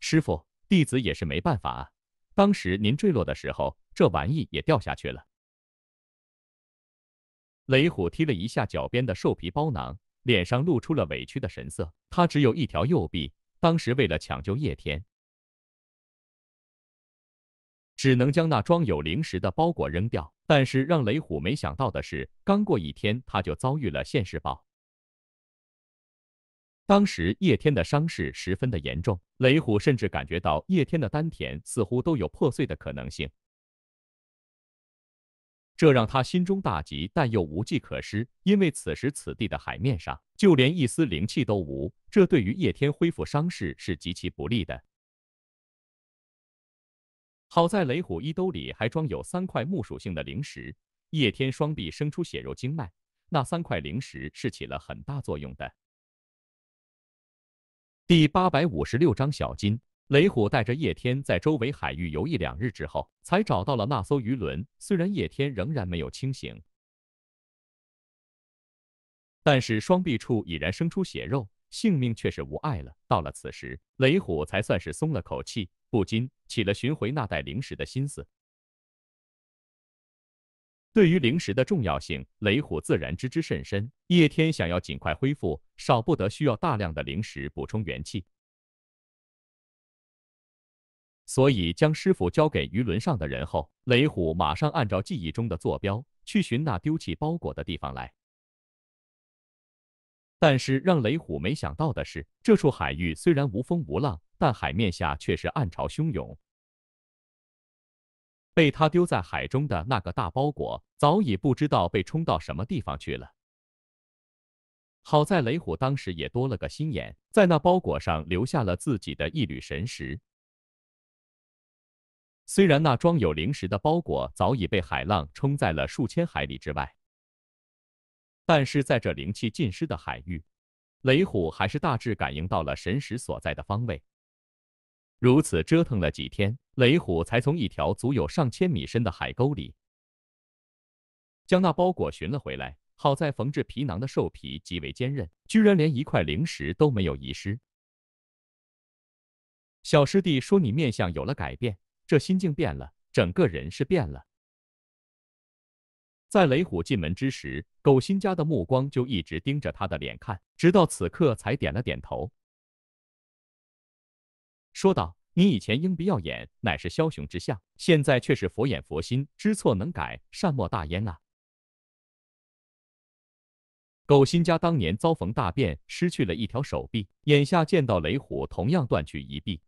师傅？弟子也是没办法啊。当时您坠落的时候，这玩意也掉下去了。雷虎踢了一下脚边的兽皮包囊，脸上露出了委屈的神色。他只有一条右臂，当时为了抢救叶天，只能将那装有灵石的包裹扔掉。但是让雷虎没想到的是，刚过一天，他就遭遇了现世报。当时叶天的伤势十分的严重，雷虎甚至感觉到叶天的丹田似乎都有破碎的可能性，这让他心中大急，但又无计可施，因为此时此地的海面上就连一丝灵气都无，这对于叶天恢复伤势是极其不利的。好在雷虎衣兜里还装有三块木属性的灵石，叶天双臂生出血肉经脉，那三块灵石是起了很大作用的。第八百五十六章小金。雷虎带着叶天在周围海域游弋两日之后，才找到了那艘渔轮。虽然叶天仍然没有清醒，但是双臂处已然生出血肉，性命却是无碍了。到了此时，雷虎才算是松了口气，不禁起了寻回那袋零食的心思。对于灵石的重要性，雷虎自然知之甚深。叶天想要尽快恢复，少不得需要大量的灵石补充元气，所以将师傅交给渔轮上的人后，雷虎马上按照记忆中的坐标去寻那丢弃包裹的地方来。但是让雷虎没想到的是，这处海域虽然无风无浪，但海面下却是暗潮汹涌。被他丢在海中的那个大包裹，早已不知道被冲到什么地方去了。好在雷虎当时也多了个心眼，在那包裹上留下了自己的一缕神识。虽然那装有灵石的包裹早已被海浪冲在了数千海里之外，但是在这灵气尽失的海域，雷虎还是大致感应到了神识所在的方位。如此折腾了几天，雷虎才从一条足有上千米深的海沟里将那包裹寻了回来。好在缝制皮囊的兽皮极为坚韧，居然连一块灵石都没有遗失。小师弟说你面相有了改变，这心境变了，整个人是变了。在雷虎进门之时，狗新家的目光就一直盯着他的脸看，直到此刻才点了点头。说道：“你以前鹰鼻耀眼，乃是枭雄之相，现在却是佛眼佛心，知错能改，善莫大焉啊！”苟心家当年遭逢大变，失去了一条手臂，眼下见到雷虎同样断去一臂，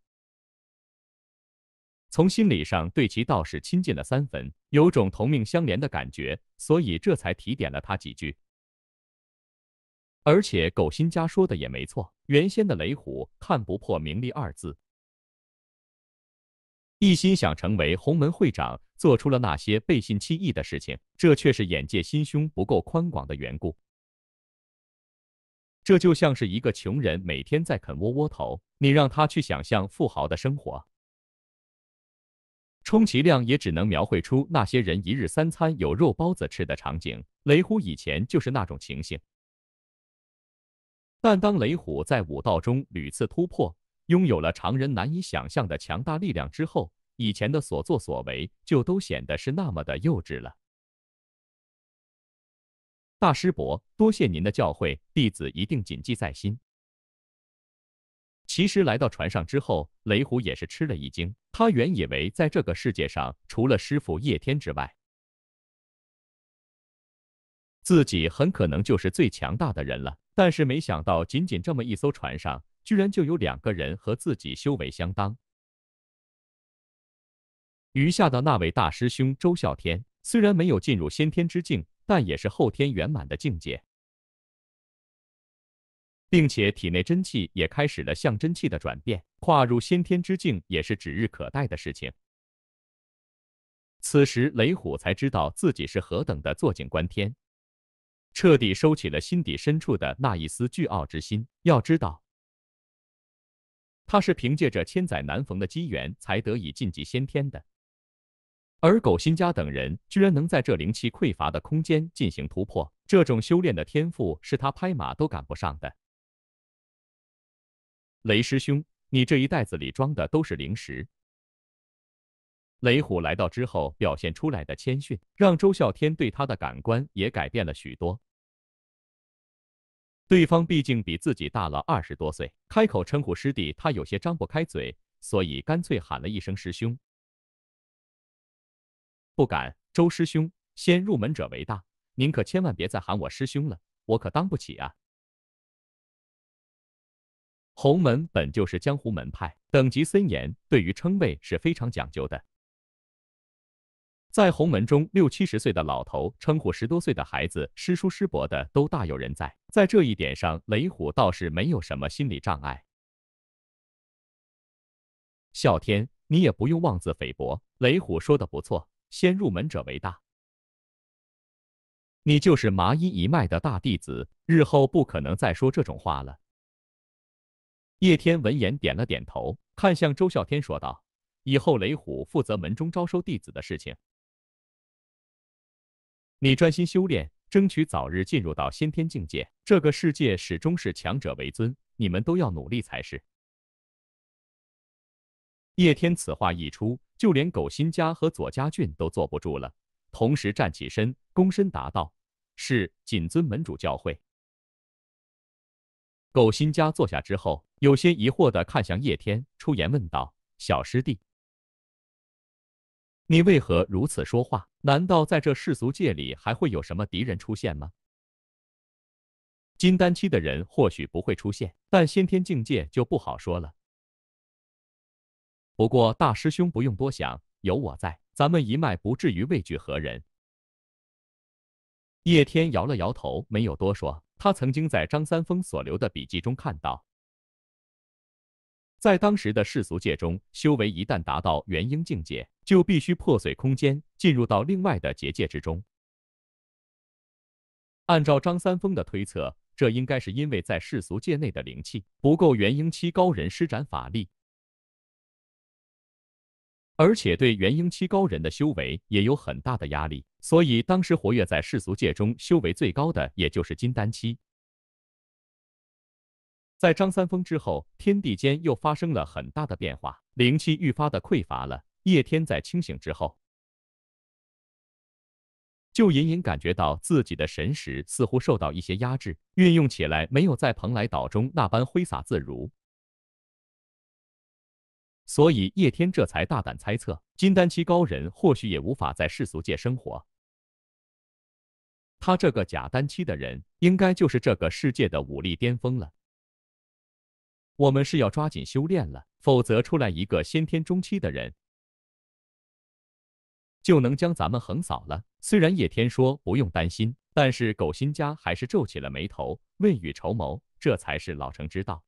从心理上对其倒是亲近了三分，有种同命相连的感觉，所以这才提点了他几句。而且苟心家说的也没错，原先的雷虎看不破名利二字。一心想成为洪门会长，做出了那些背信弃义的事情，这却是眼界心胸不够宽广的缘故。这就像是一个穷人每天在啃窝窝头，你让他去想象富豪的生活，充其量也只能描绘出那些人一日三餐有肉包子吃的场景。雷虎以前就是那种情形，但当雷虎在武道中屡次突破。拥有了常人难以想象的强大力量之后，以前的所作所为就都显得是那么的幼稚了。大师伯，多谢您的教诲，弟子一定谨记在心。其实来到船上之后，雷虎也是吃了一惊。他原以为在这个世界上，除了师傅叶天之外，自己很可能就是最强大的人了。但是没想到，仅仅这么一艘船上。居然就有两个人和自己修为相当，余下的那位大师兄周啸天虽然没有进入先天之境，但也是后天圆满的境界，并且体内真气也开始了向真气的转变，跨入先天之境也是指日可待的事情。此时雷虎才知道自己是何等的坐井观天，彻底收起了心底深处的那一丝倨傲之心。要知道。他是凭借着千载难逢的机缘才得以晋级先天的，而苟新家等人居然能在这灵气匮乏的空间进行突破，这种修炼的天赋是他拍马都赶不上的。雷师兄，你这一袋子里装的都是灵石。雷虎来到之后表现出来的谦逊，让周啸天对他的感官也改变了许多。对方毕竟比自己大了二十多岁，开口称呼师弟，他有些张不开嘴，所以干脆喊了一声师兄。不敢，周师兄，先入门者为大，您可千万别再喊我师兄了，我可当不起啊。洪门本就是江湖门派，等级森严，对于称谓是非常讲究的。在洪门中，六七十岁的老头称呼十多岁的孩子师叔师伯的都大有人在。在这一点上，雷虎倒是没有什么心理障碍。啸天，你也不用妄自菲薄。雷虎说的不错，先入门者为大。你就是麻衣一脉的大弟子，日后不可能再说这种话了。叶天闻言点了点头，看向周啸天说道：“以后雷虎负责门中招收弟子的事情。”你专心修炼，争取早日进入到先天境界。这个世界始终是强者为尊，你们都要努力才是。叶天此话一出，就连苟新家和左家俊都坐不住了，同时站起身，躬身答道：“是，谨遵门主教诲。”苟新家坐下之后，有些疑惑的看向叶天，出言问道：“小师弟。”你为何如此说话？难道在这世俗界里还会有什么敌人出现吗？金丹期的人或许不会出现，但先天境界就不好说了。不过大师兄不用多想，有我在，咱们一脉不至于畏惧何人。叶天摇了摇头，没有多说。他曾经在张三丰所留的笔记中看到，在当时的世俗界中，修为一旦达到元婴境界。就必须破碎空间，进入到另外的结界之中。按照张三丰的推测，这应该是因为在世俗界内的灵气不够元婴期高人施展法力，而且对元婴期高人的修为也有很大的压力。所以当时活跃在世俗界中修为最高的也就是金丹期。在张三丰之后，天地间又发生了很大的变化，灵气愈发的匮乏了。叶天在清醒之后，就隐隐感觉到自己的神识似乎受到一些压制，运用起来没有在蓬莱岛中那般挥洒自如。所以叶天这才大胆猜测，金丹期高人或许也无法在世俗界生活。他这个假丹期的人，应该就是这个世界的武力巅峰了。我们是要抓紧修炼了，否则出来一个先天中期的人。就能将咱们横扫了。虽然叶天说不用担心，但是狗新家还是皱起了眉头。未雨绸缪，这才是老成之道。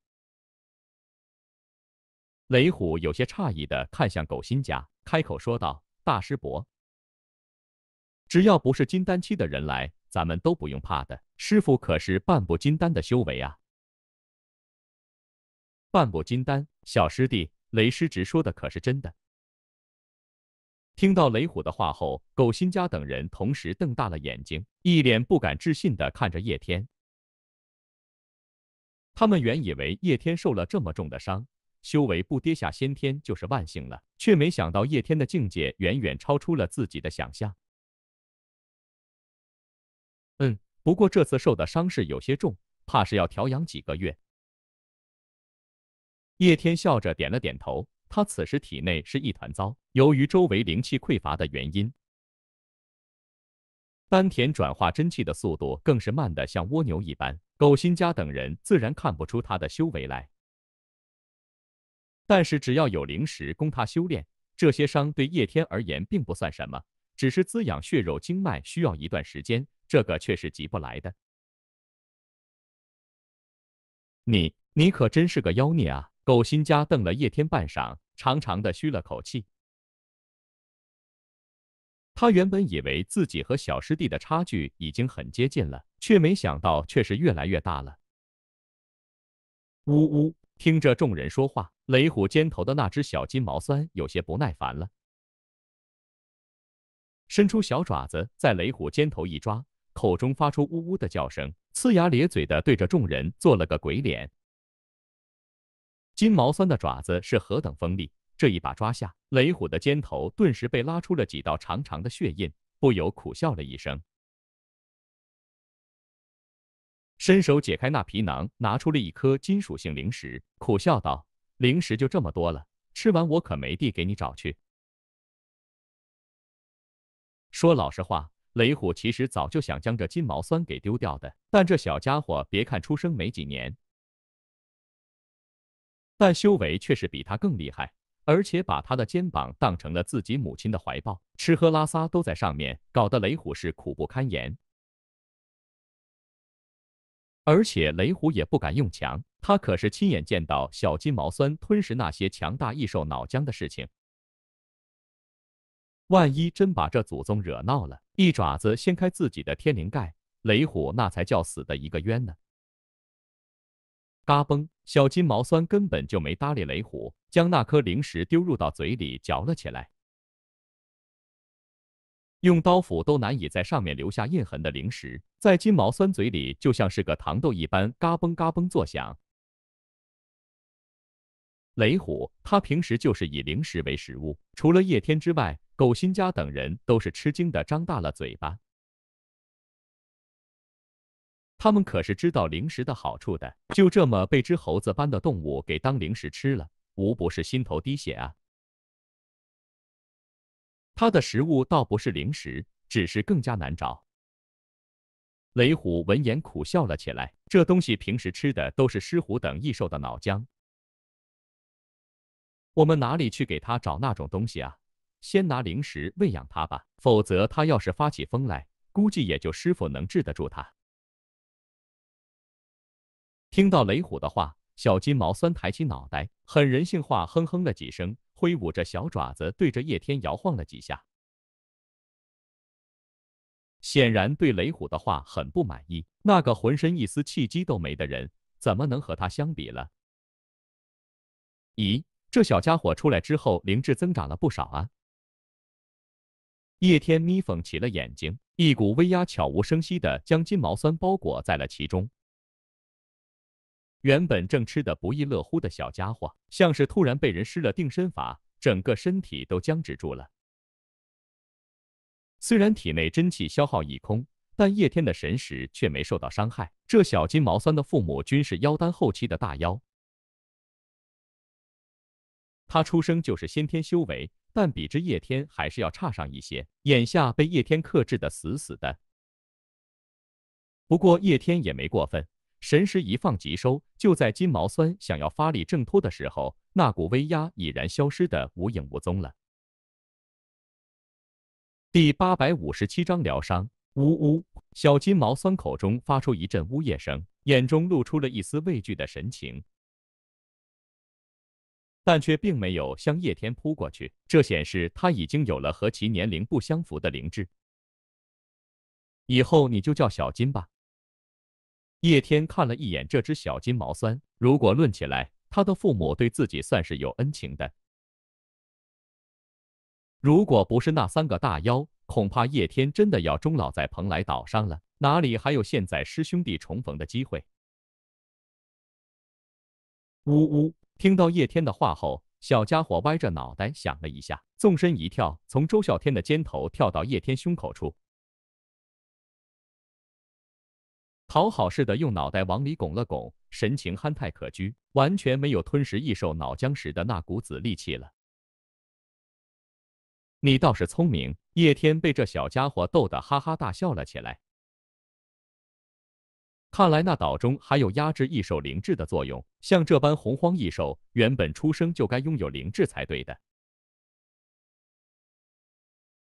雷虎有些诧异的看向狗新家，开口说道：“大师伯，只要不是金丹期的人来，咱们都不用怕的。师傅可是半步金丹的修为啊。”半步金丹，小师弟，雷师侄说的可是真的？听到雷虎的话后，苟新家等人同时瞪大了眼睛，一脸不敢置信的看着叶天。他们原以为叶天受了这么重的伤，修为不跌下先天就是万幸了，却没想到叶天的境界远远超出了自己的想象。嗯，不过这次受的伤势有些重，怕是要调养几个月。叶天笑着点了点头，他此时体内是一团糟。由于周围灵气匮乏的原因，丹田转化真气的速度更是慢的像蜗牛一般。狗新家等人自然看不出他的修为来，但是只要有灵石供他修炼，这些伤对叶天而言并不算什么，只是滋养血肉经脉需要一段时间，这个却是急不来的。你，你可真是个妖孽啊！狗新家瞪了叶天半晌，长长的吁了口气。他原本以为自己和小师弟的差距已经很接近了，却没想到却是越来越大了。呜呜，听着众人说话，雷虎肩头的那只小金毛酸有些不耐烦了，伸出小爪子在雷虎肩头一抓，口中发出呜呜的叫声，呲牙咧嘴的对着众人做了个鬼脸。金毛酸的爪子是何等锋利！这一把抓下，雷虎的肩头顿时被拉出了几道长长的血印，不由苦笑了一声，伸手解开那皮囊，拿出了一颗金属性零食，苦笑道：“零食就这么多了，吃完我可没地给你找去。”说老实话，雷虎其实早就想将这金毛酸给丢掉的，但这小家伙别看出生没几年，但修为却是比他更厉害。而且把他的肩膀当成了自己母亲的怀抱，吃喝拉撒都在上面，搞得雷虎是苦不堪言。而且雷虎也不敢用强，他可是亲眼见到小金毛酸吞食那些强大异兽脑浆的事情。万一真把这祖宗惹闹了，一爪子掀开自己的天灵盖，雷虎那才叫死的一个冤呢！嘎嘣！小金毛酸根本就没搭理雷虎，将那颗零食丢入到嘴里嚼了起来。用刀斧都难以在上面留下印痕的零食，在金毛酸嘴里就像是个糖豆一般，嘎嘣嘎嘣作响。雷虎，他平时就是以零食为食物，除了叶天之外，狗新家等人都是吃惊的张大了嘴巴。他们可是知道零食的好处的，就这么被只猴子般的动物给当零食吃了，无不是心头滴血啊！它的食物倒不是零食，只是更加难找。雷虎闻言苦笑了起来，这东西平时吃的都是狮虎等异兽的脑浆，我们哪里去给他找那种东西啊？先拿零食喂养它吧，否则它要是发起疯来，估计也就师傅能治得住它。听到雷虎的话，小金毛酸抬起脑袋，很人性化，哼哼了几声，挥舞着小爪子对着叶天摇晃了几下，显然对雷虎的话很不满意。那个浑身一丝气机都没的人，怎么能和他相比了？咦，这小家伙出来之后，灵智增长了不少啊！叶天眯缝起了眼睛，一股威压悄无声息地将金毛酸包裹在了其中。原本正吃的不亦乐乎的小家伙，像是突然被人施了定身法，整个身体都僵直住了。虽然体内真气消耗一空，但叶天的神识却没受到伤害。这小金毛酸的父母均是妖丹后期的大妖，他出生就是先天修为，但比之叶天还是要差上一些。眼下被叶天克制的死死的。不过叶天也没过分。神识一放即收，就在金毛酸想要发力挣脱的时候，那股威压已然消失的无影无踪了。第八百五十七章疗伤。呜呜，小金毛酸口中发出一阵呜咽声，眼中露出了一丝畏惧的神情，但却并没有向叶天扑过去，这显示他已经有了和其年龄不相符的灵智。以后你就叫小金吧。叶天看了一眼这只小金毛酸，如果论起来，他的父母对自己算是有恩情的。如果不是那三个大妖，恐怕叶天真的要终老在蓬莱岛上了，哪里还有现在师兄弟重逢的机会？呜呜！听到叶天的话后，小家伙歪着脑袋想了一下，纵身一跳，从周啸天的肩头跳到叶天胸口处。讨好似的用脑袋往里拱了拱，神情憨态可掬，完全没有吞食异兽脑浆时的那股子力气了。你倒是聪明，叶天被这小家伙逗得哈哈大笑了起来。看来那岛中还有压制异兽灵智的作用，像这般洪荒异兽，原本出生就该拥有灵智才对的。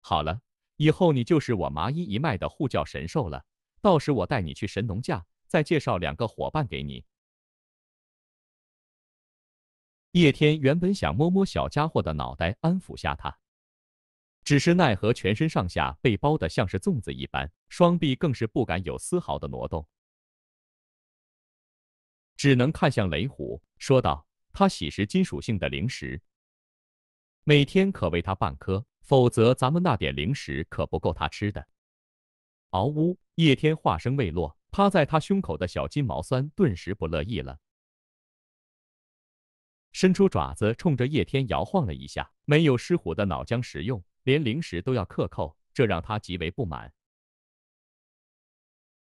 好了，以后你就是我麻衣一脉的护教神兽了。到时我带你去神农架，再介绍两个伙伴给你。叶天原本想摸摸小家伙的脑袋，安抚下他，只是奈何全身上下被包得像是粽子一般，双臂更是不敢有丝毫的挪动，只能看向雷虎，说道：“他喜食金属性的零食，每天可喂他半颗，否则咱们那点零食可不够他吃的。”嗷呜！叶天话声未落，趴在他胸口的小金毛酸顿时不乐意了，伸出爪子冲着叶天摇晃了一下。没有狮虎的脑浆食用，连零食都要克扣，这让他极为不满。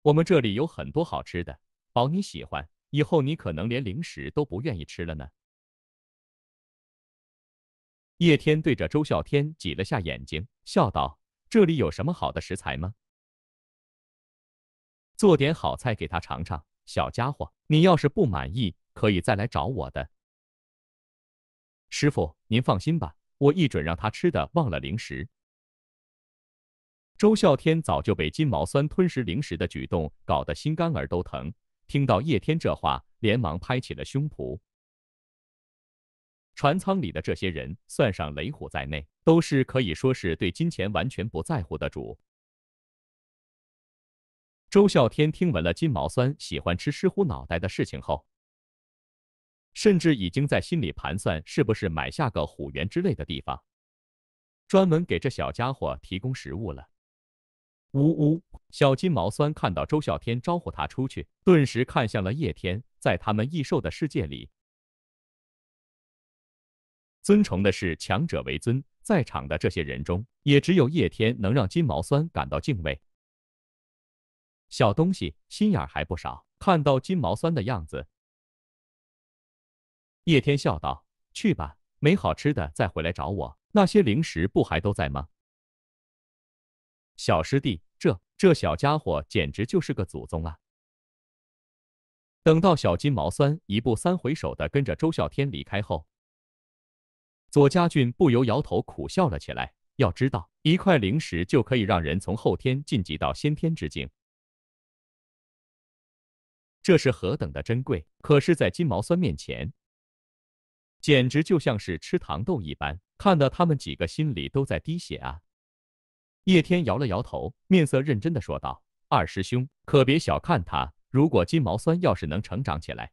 我们这里有很多好吃的，保你喜欢。以后你可能连零食都不愿意吃了呢。叶天对着周啸天挤了下眼睛，笑道：“这里有什么好的食材吗？”做点好菜给他尝尝，小家伙，你要是不满意，可以再来找我的。师傅，您放心吧，我一准让他吃的忘了零食。周孝天早就被金毛酸吞食零食的举动搞得心肝儿都疼，听到叶天这话，连忙拍起了胸脯。船舱里的这些人，算上雷虎在内，都是可以说是对金钱完全不在乎的主。周啸天听闻了金毛酸喜欢吃狮虎脑袋的事情后，甚至已经在心里盘算是不是买下个虎园之类的地方，专门给这小家伙提供食物了。呜呜，小金毛酸看到周啸天招呼他出去，顿时看向了叶天。在他们异兽的世界里，尊崇的是强者为尊，在场的这些人中，也只有叶天能让金毛酸感到敬畏。小东西，心眼还不少。看到金毛酸的样子，叶天笑道：“去吧，没好吃的再回来找我。那些零食不还都在吗？”小师弟，这这小家伙简直就是个祖宗啊！等到小金毛酸一步三回首的跟着周啸天离开后，左家俊不由摇头苦笑了起来。要知道，一块零食就可以让人从后天晋级到先天之境。这是何等的珍贵！可是，在金毛酸面前，简直就像是吃糖豆一般，看得他们几个心里都在滴血啊！叶天摇了摇头，面色认真的说道：“二师兄，可别小看它。如果金毛酸要是能成长起来，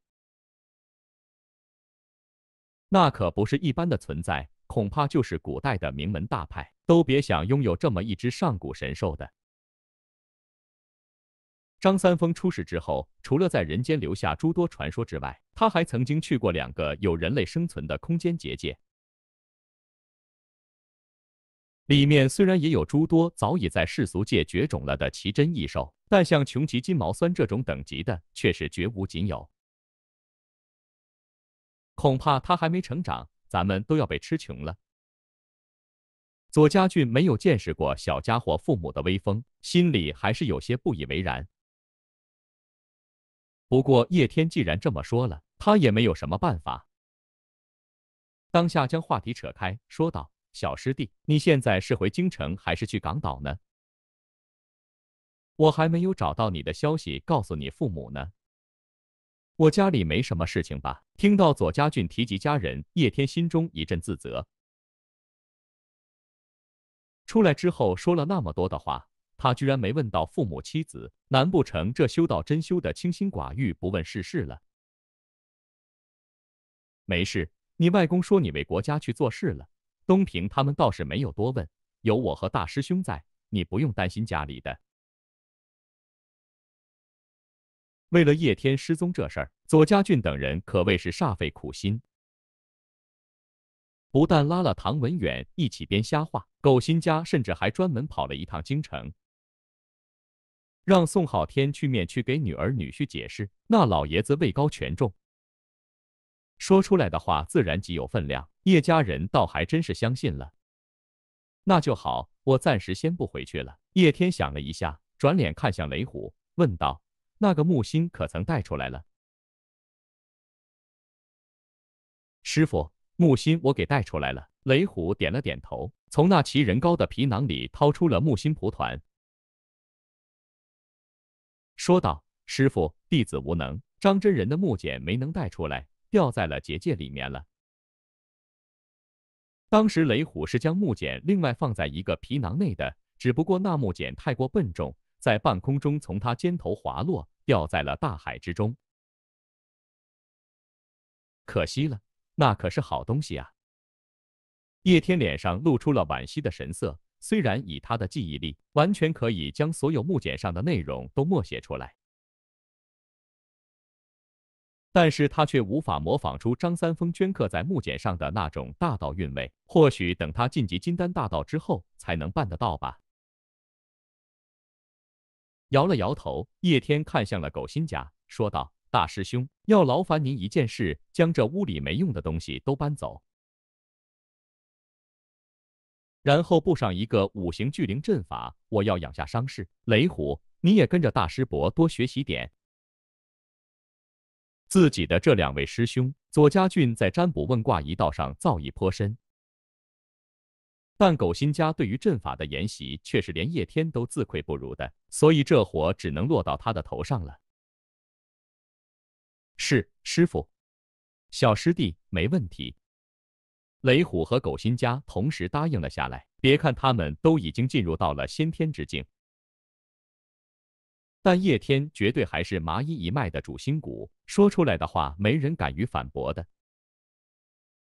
那可不是一般的存在，恐怕就是古代的名门大派都别想拥有这么一只上古神兽的。”张三丰出世之后，除了在人间留下诸多传说之外，他还曾经去过两个有人类生存的空间结界。里面虽然也有诸多早已在世俗界绝种了的奇珍异兽，但像穷奇金毛酸这种等级的却是绝无仅有。恐怕他还没成长，咱们都要被吃穷了。左家俊没有见识过小家伙父母的威风，心里还是有些不以为然。不过叶天既然这么说了，他也没有什么办法。当下将话题扯开，说道：“小师弟，你现在是回京城还是去港岛呢？我还没有找到你的消息，告诉你父母呢。我家里没什么事情吧？”听到左家俊提及家人，叶天心中一阵自责。出来之后说了那么多的话。他居然没问到父母妻子，难不成这修道真修的清心寡欲，不问世事了？没事，你外公说你为国家去做事了。东平他们倒是没有多问，有我和大师兄在，你不用担心家里的。为了叶天失踪这事儿，左家俊等人可谓是煞费苦心，不但拉了唐文远一起编瞎话，苟新家甚至还专门跑了一趟京城。让宋浩天去面去给女儿女婿解释。那老爷子位高权重，说出来的话自然极有分量。叶家人倒还真是相信了。那就好，我暂时先不回去了。叶天想了一下，转脸看向雷虎，问道：“那个木心可曾带出来了？”师傅，木心我给带出来了。雷虎点了点头，从那奇人高的皮囊里掏出了木心蒲团。说道：“师傅，弟子无能，张真人的木简没能带出来，掉在了结界里面了。当时雷虎是将木简另外放在一个皮囊内的，只不过那木简太过笨重，在半空中从他肩头滑落，掉在了大海之中。可惜了，那可是好东西啊。”叶天脸上露出了惋惜的神色。虽然以他的记忆力，完全可以将所有木简上的内容都默写出来，但是他却无法模仿出张三丰镌刻在木简上的那种大道韵味。或许等他晋级金丹大道之后，才能办得到吧。摇了摇头，叶天看向了狗心甲，说道：“大师兄，要劳烦您一件事，将这屋里没用的东西都搬走。”然后布上一个五行聚灵阵法，我要养下伤势。雷虎，你也跟着大师伯多学习点。自己的这两位师兄，左家俊在占卜问卦一道上造诣颇深，但狗心家对于阵法的研习却是连叶天都自愧不如的，所以这活只能落到他的头上了。是，师傅，小师弟没问题。雷虎和狗新家同时答应了下来。别看他们都已经进入到了先天之境，但叶天绝对还是麻衣一脉的主心骨，说出来的话没人敢于反驳的。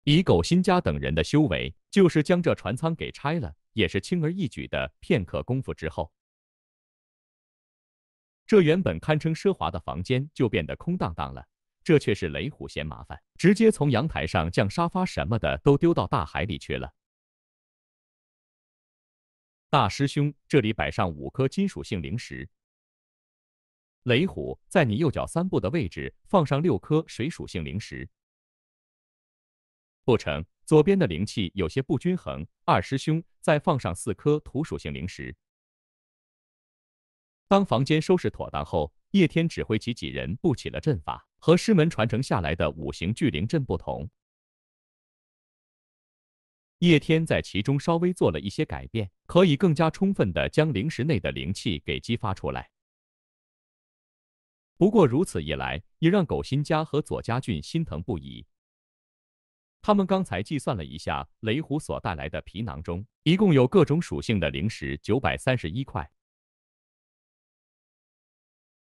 以狗新家等人的修为，就是将这船舱给拆了，也是轻而易举的。片刻功夫之后，这原本堪称奢华的房间就变得空荡荡了。这却是雷虎嫌麻烦，直接从阳台上将沙发什么的都丢到大海里去了。大师兄，这里摆上五颗金属性灵石。雷虎，在你右脚三步的位置放上六颗水属性灵石。不成，左边的灵气有些不均衡。二师兄，再放上四颗土属性灵石。当房间收拾妥当后，叶天指挥起几人布起了阵法。和师门传承下来的五行聚灵阵不同，叶天在其中稍微做了一些改变，可以更加充分的将灵石内的灵气给激发出来。不过如此一来，也让狗新家和左家俊心疼不已。他们刚才计算了一下，雷虎所带来的皮囊中，一共有各种属性的灵石九百三十一块。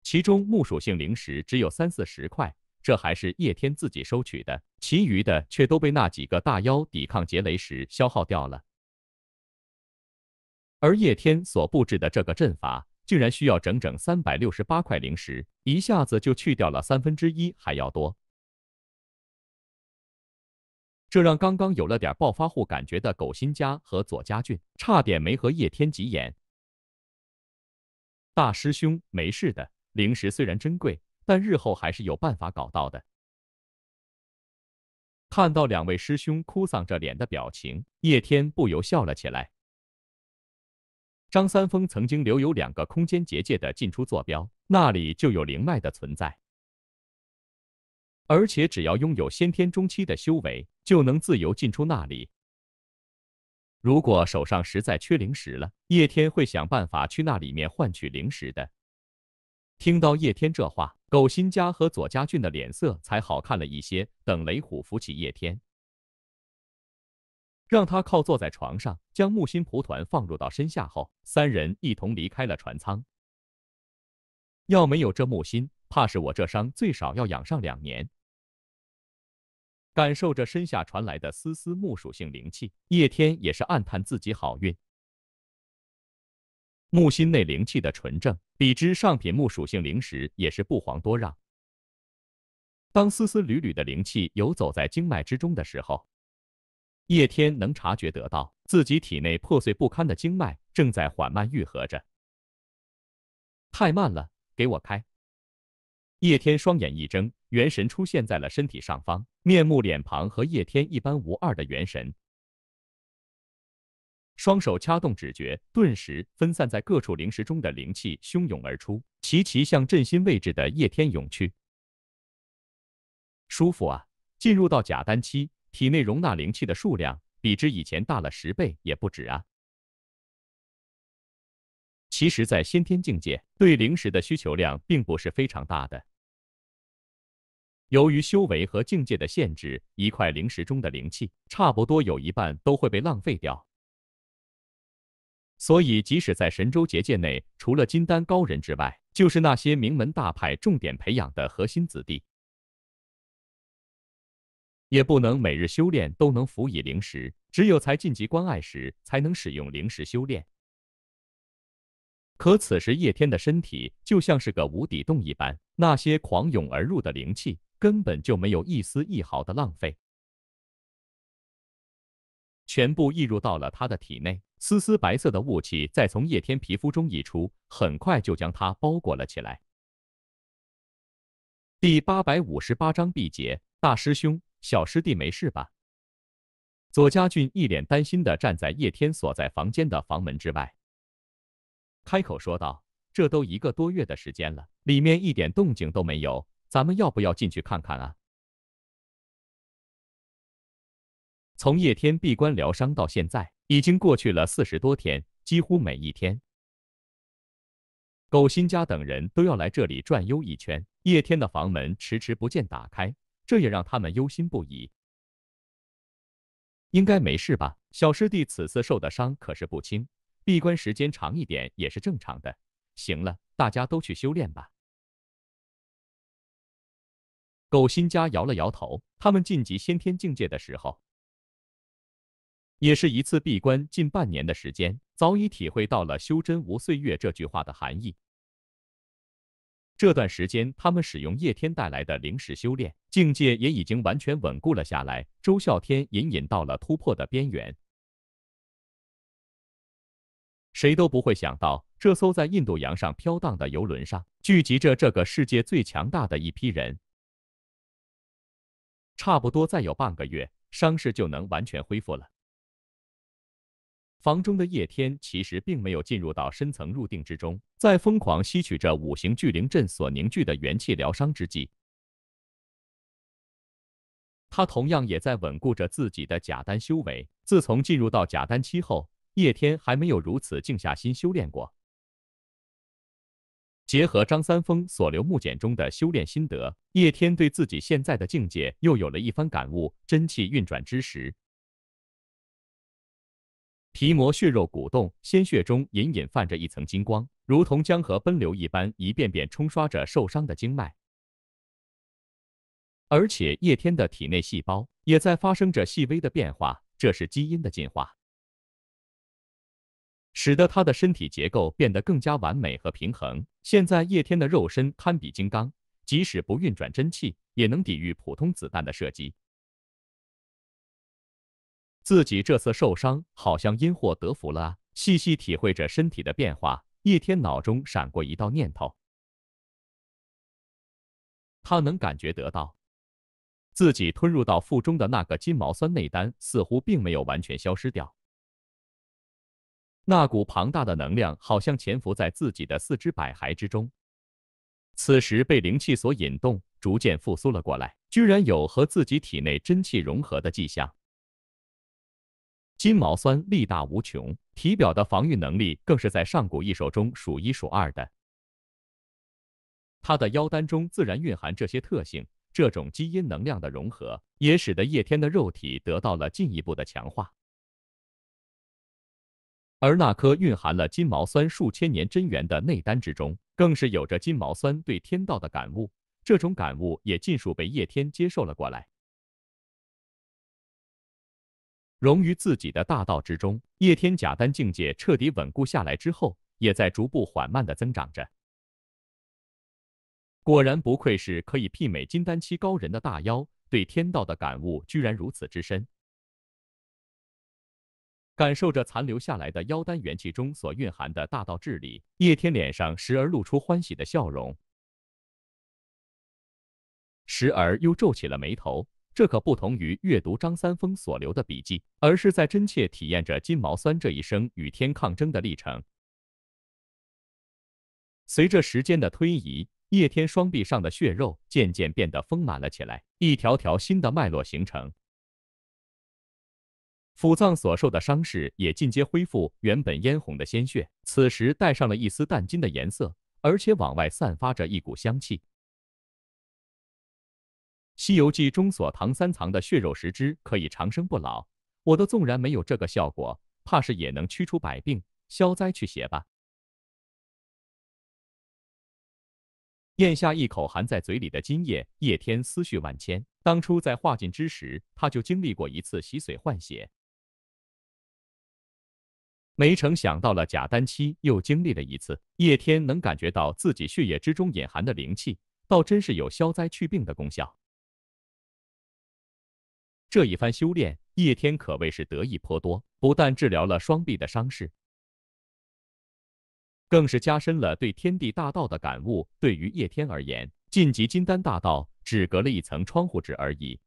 其中木属性灵石只有三四十块，这还是叶天自己收取的，其余的却都被那几个大妖抵抗劫雷时消耗掉了。而叶天所布置的这个阵法，竟然需要整整三百六十八块灵石，一下子就去掉了三分之一还要多，这让刚刚有了点暴发户感觉的狗新家和左家俊差点没和叶天急眼。大师兄，没事的。灵石虽然珍贵，但日后还是有办法搞到的。看到两位师兄哭丧着脸的表情，叶天不由笑了起来。张三丰曾经留有两个空间结界的进出坐标，那里就有灵脉的存在，而且只要拥有先天中期的修为，就能自由进出那里。如果手上实在缺灵石了，叶天会想办法去那里面换取灵石的。听到叶天这话，苟新家和左家俊的脸色才好看了一些。等雷虎扶起叶天，让他靠坐在床上，将木心蒲团放入到身下后，三人一同离开了船舱。要没有这木心，怕是我这伤最少要养上两年。感受着身下传来的丝丝木属性灵气，叶天也是暗叹自己好运。木心内灵气的纯正，比之上品木属性灵石也是不遑多让。当丝丝缕缕的灵气游走在经脉之中的时候，叶天能察觉得到，自己体内破碎不堪的经脉正在缓慢愈合着。太慢了，给我开！叶天双眼一睁，元神出现在了身体上方，面目脸庞和叶天一般无二的元神。双手掐动指诀，顿时分散在各处灵石中的灵气汹涌而出，齐齐向阵心位置的叶天涌去。舒服啊！进入到假丹期，体内容纳灵气的数量比之以前大了十倍也不止啊！其实，在先天境界，对灵石的需求量并不是非常大的。由于修为和境界的限制，一块灵石中的灵气，差不多有一半都会被浪费掉。所以，即使在神州结界内，除了金丹高人之外，就是那些名门大派重点培养的核心子弟，也不能每日修炼都能辅以灵石，只有才晋级关隘时才能使用灵石修炼。可此时叶天的身体就像是个无底洞一般，那些狂涌而入的灵气根本就没有一丝一毫的浪费，全部溢入到了他的体内。丝丝白色的雾气再从叶天皮肤中溢出，很快就将他包裹了起来。第八百五十八章毕节，大师兄，小师弟没事吧？左家俊一脸担心的站在叶天所在房间的房门之外，开口说道：“这都一个多月的时间了，里面一点动静都没有，咱们要不要进去看看啊？”从叶天闭关疗伤到现在。已经过去了四十多天，几乎每一天，狗新家等人都要来这里转悠一圈。叶天的房门迟迟不见打开，这也让他们忧心不已。应该没事吧？小师弟此次受的伤可是不轻，闭关时间长一点也是正常的。行了，大家都去修炼吧。狗新家摇了摇头，他们晋级先天境界的时候。也是一次闭关近半年的时间，早已体会到了“修真无岁月”这句话的含义。这段时间，他们使用叶天带来的灵石修炼，境界也已经完全稳固了下来。周啸天隐隐到了突破的边缘。谁都不会想到，这艘在印度洋上飘荡的游轮上，聚集着这个世界最强大的一批人。差不多再有半个月，伤势就能完全恢复了。房中的叶天其实并没有进入到深层入定之中，在疯狂吸取着五行聚灵阵所凝聚的元气疗伤之际，他同样也在稳固着自己的假丹修为。自从进入到假丹期后，叶天还没有如此静下心修炼过。结合张三丰所留木简中的修炼心得，叶天对自己现在的境界又有了一番感悟。真气运转之时。皮膜血肉鼓动，鲜血中隐隐泛着一层金光，如同江河奔流一般，一遍遍冲刷着受伤的经脉。而且叶天的体内细胞也在发生着细微的变化，这是基因的进化，使得他的身体结构变得更加完美和平衡。现在叶天的肉身堪比金刚，即使不运转真气，也能抵御普通子弹的射击。自己这次受伤，好像因祸得福了细细体会着身体的变化，叶天脑中闪过一道念头。他能感觉得到，自己吞入到腹中的那个金毛酸内丹似乎并没有完全消失掉。那股庞大的能量好像潜伏在自己的四肢百骸之中，此时被灵气所引动，逐渐复苏了过来，居然有和自己体内真气融合的迹象。金毛酸力大无穷，体表的防御能力更是在上古异兽中数一数二的。他的妖丹中自然蕴含这些特性，这种基因能量的融合也使得叶天的肉体得到了进一步的强化。而那颗蕴含了金毛酸数千年真元的内丹之中，更是有着金毛酸对天道的感悟，这种感悟也尽数被叶天接受了过来。融于自己的大道之中，叶天假丹境界彻底稳固下来之后，也在逐步缓慢的增长着。果然不愧是可以媲美金丹期高人的大妖，对天道的感悟居然如此之深。感受着残留下来的妖丹元气中所蕴含的大道至理，叶天脸上时而露出欢喜的笑容，时而又皱起了眉头。这可不同于阅读张三丰所留的笔记，而是在真切体验着金毛酸这一生与天抗争的历程。随着时间的推移，叶天双臂上的血肉渐渐变得丰满了起来，一条条新的脉络形成，腹脏所受的伤势也进阶恢复，原本嫣红的鲜血此时带上了一丝淡金的颜色，而且往外散发着一股香气。《西游记》中所唐三藏的血肉食之可以长生不老，我的纵然没有这个效果，怕是也能驱除百病、消灾去邪吧。咽下一口含在嘴里的金液，叶天思绪万千。当初在化境之时，他就经历过一次洗髓换血，没成想到，了假丹期又经历了一次。叶天能感觉到自己血液之中隐含的灵气，倒真是有消灾去病的功效。这一番修炼，叶天可谓是得益颇多，不但治疗了双臂的伤势，更是加深了对天地大道的感悟。对于叶天而言，晋级金丹大道只隔了一层窗户纸而已。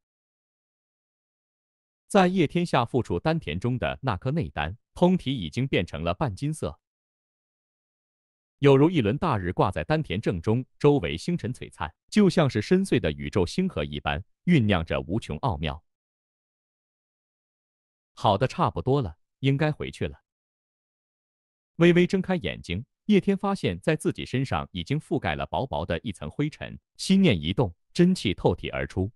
在叶天下腹处丹田中的那颗内丹，通体已经变成了半金色，有如一轮大日挂在丹田正中，周围星辰璀璨，就像是深邃的宇宙星河一般，酝酿着无穷奥妙。好的差不多了，应该回去了。微微睁开眼睛，叶天发现，在自己身上已经覆盖了薄薄的一层灰尘。心念一动，真气透体而出，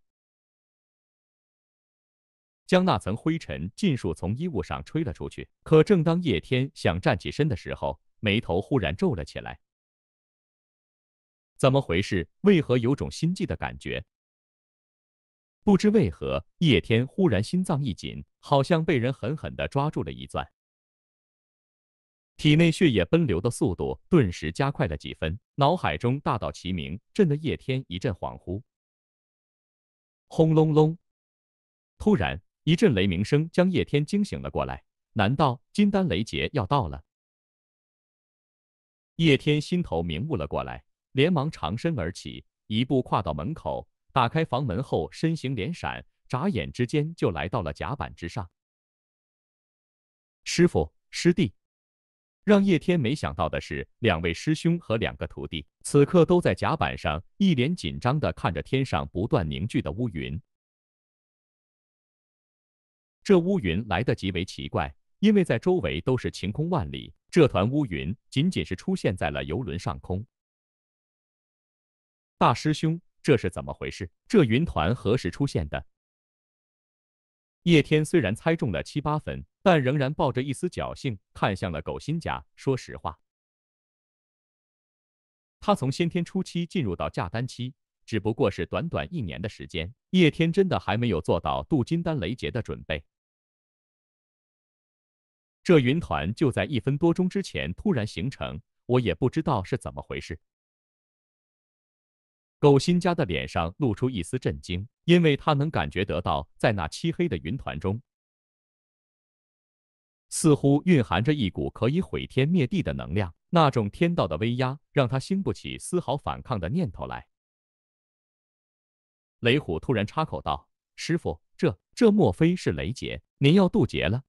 将那层灰尘尽数从衣物上吹了出去。可正当叶天想站起身的时候，眉头忽然皱了起来。怎么回事？为何有种心悸的感觉？不知为何，叶天忽然心脏一紧。好像被人狠狠的抓住了一攥，体内血液奔流的速度顿时加快了几分，脑海中大道齐鸣，震得叶天一阵恍惚。轰隆隆！突然一阵雷鸣声将叶天惊醒了过来，难道金丹雷劫要到了？叶天心头明悟了过来，连忙长身而起，一步跨到门口，打开房门后，身形连闪。眨眼之间就来到了甲板之上。师傅、师弟，让叶天没想到的是，两位师兄和两个徒弟此刻都在甲板上，一脸紧张的看着天上不断凝聚的乌云。这乌云来的极为奇怪，因为在周围都是晴空万里，这团乌云仅仅是出现在了游轮上空。大师兄，这是怎么回事？这云团何时出现的？叶天虽然猜中了七八分，但仍然抱着一丝侥幸，看向了狗新家。说实话，他从先天初期进入到假丹期，只不过是短短一年的时间。叶天真的还没有做到渡金丹雷劫的准备。这云团就在一分多钟之前突然形成，我也不知道是怎么回事。狗新家的脸上露出一丝震惊，因为他能感觉得到，在那漆黑的云团中，似乎蕴含着一股可以毁天灭地的能量。那种天道的威压，让他兴不起丝毫反抗的念头来。雷虎突然插口道：“师傅，这这莫非是雷劫？您要渡劫了？”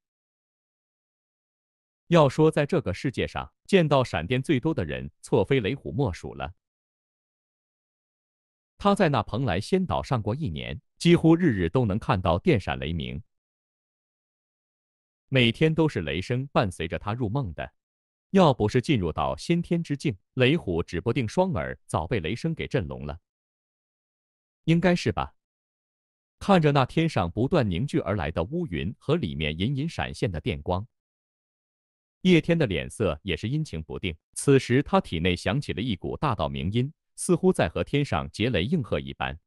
要说在这个世界上见到闪电最多的人，错非雷虎莫属了。他在那蓬莱仙岛上过一年，几乎日日都能看到电闪雷鸣，每天都是雷声伴随着他入梦的。要不是进入到先天之境，雷虎指不定双耳早被雷声给震聋了，应该是吧？看着那天上不断凝聚而来的乌云和里面隐隐闪现的电光，叶天的脸色也是阴晴不定。此时他体内响起了一股大道鸣音。似乎在和天上劫雷应和一般。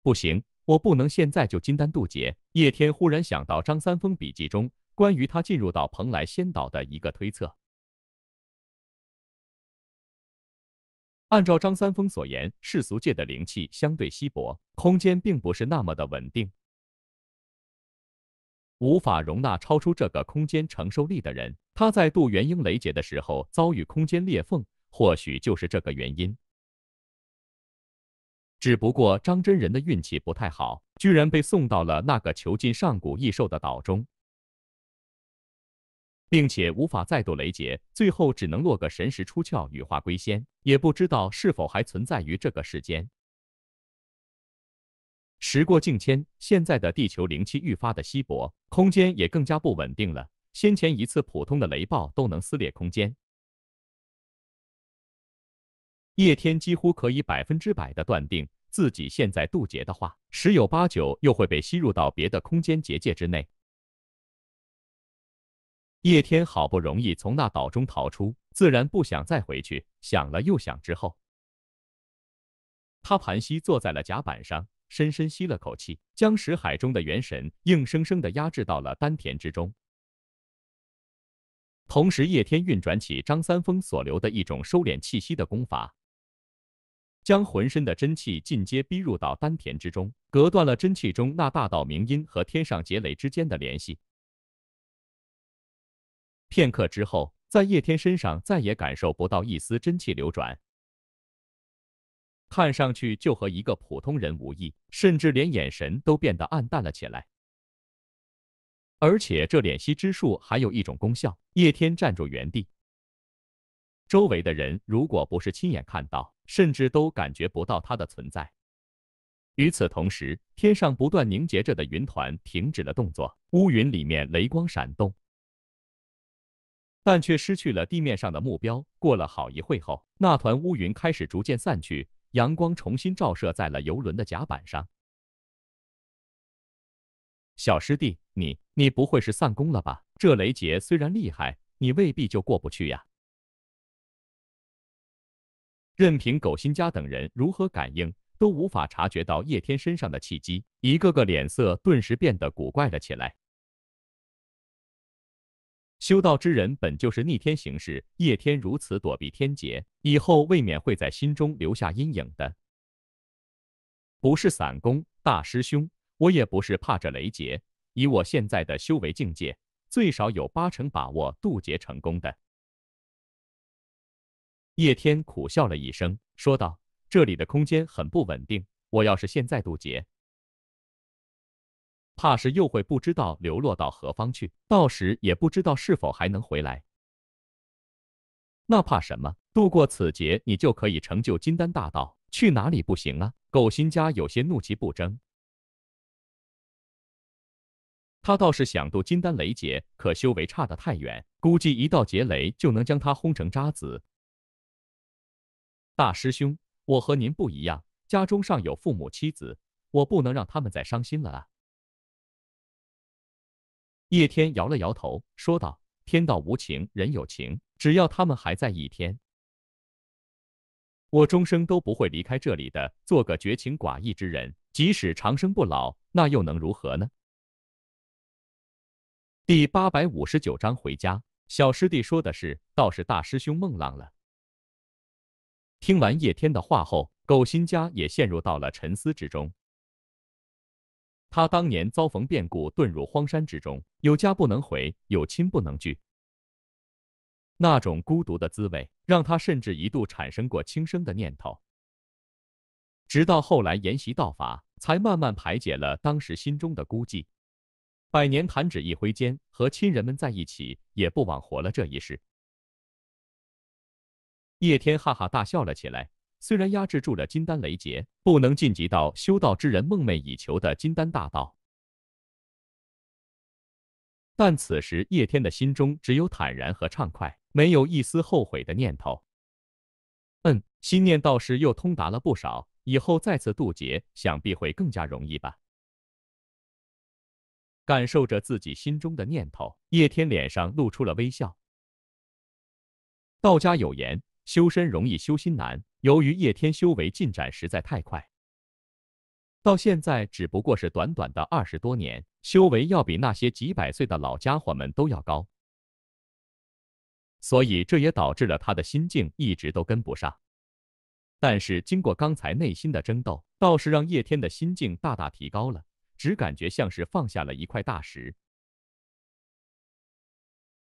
不行，我不能现在就金丹渡劫。叶天忽然想到张三丰笔记中关于他进入到蓬莱仙岛的一个推测。按照张三丰所言，世俗界的灵气相对稀薄，空间并不是那么的稳定，无法容纳超出这个空间承受力的人。他在渡元婴雷劫的时候遭遇空间裂缝。或许就是这个原因。只不过张真人的运气不太好，居然被送到了那个囚禁上古异兽的岛中，并且无法再度雷劫，最后只能落个神识出窍、羽化归仙，也不知道是否还存在于这个世间。时过境迁，现在的地球灵气愈发的稀薄，空间也更加不稳定了。先前一次普通的雷暴都能撕裂空间。叶天几乎可以百分之百的断定，自己现在渡劫的话，十有八九又会被吸入到别的空间结界之内。叶天好不容易从那岛中逃出，自然不想再回去。想了又想之后，他盘膝坐在了甲板上，深深吸了口气，将石海中的元神硬生生的压制到了丹田之中。同时，叶天运转起张三丰所留的一种收敛气息的功法。将浑身的真气进阶逼入到丹田之中，隔断了真气中那大道明音和天上劫雷之间的联系。片刻之后，在叶天身上再也感受不到一丝真气流转，看上去就和一个普通人无异，甚至连眼神都变得暗淡了起来。而且这敛息之术还有一种功效，叶天站住原地。周围的人如果不是亲眼看到，甚至都感觉不到它的存在。与此同时，天上不断凝结着的云团停止了动作，乌云里面雷光闪动，但却失去了地面上的目标。过了好一会后，那团乌云开始逐渐散去，阳光重新照射在了游轮的甲板上。小师弟，你你不会是散功了吧？这雷劫虽然厉害，你未必就过不去呀。任凭苟新家等人如何感应，都无法察觉到叶天身上的契机，一个个脸色顿时变得古怪了起来。修道之人本就是逆天行事，叶天如此躲避天劫，以后未免会在心中留下阴影的。不是散功，大师兄，我也不是怕这雷劫，以我现在的修为境界，最少有八成把握渡劫成功的。叶天苦笑了一声，说道：“这里的空间很不稳定，我要是现在渡劫，怕是又会不知道流落到何方去，到时也不知道是否还能回来。那怕什么？渡过此劫，你就可以成就金丹大道，去哪里不行啊？”狗心家有些怒气不争，他倒是想渡金丹雷劫，可修为差得太远，估计一道劫雷就能将他轰成渣子。大师兄，我和您不一样，家中尚有父母妻子，我不能让他们再伤心了啊。叶天摇了摇头，说道：“天道无情，人有情，只要他们还在一天，我终生都不会离开这里的，做个绝情寡义之人。即使长生不老，那又能如何呢？”第八百五十九章回家。小师弟说的是，倒是大师兄孟浪了。听完叶天的话后，苟新家也陷入到了沉思之中。他当年遭逢变故，遁入荒山之中，有家不能回，有亲不能聚，那种孤独的滋味，让他甚至一度产生过轻生的念头。直到后来研习道法，才慢慢排解了当时心中的孤寂。百年弹指一挥间，和亲人们在一起，也不枉活了这一世。叶天哈哈大笑了起来。虽然压制住了金丹雷劫，不能晋级到修道之人梦寐以求的金丹大道，但此时叶天的心中只有坦然和畅快，没有一丝后悔的念头。嗯，心念倒是又通达了不少，以后再次渡劫，想必会更加容易吧。感受着自己心中的念头，叶天脸上露出了微笑。道家有言。修身容易修心难。由于叶天修为进展实在太快，到现在只不过是短短的二十多年，修为要比那些几百岁的老家伙们都要高，所以这也导致了他的心境一直都跟不上。但是经过刚才内心的争斗，倒是让叶天的心境大大提高了，只感觉像是放下了一块大石。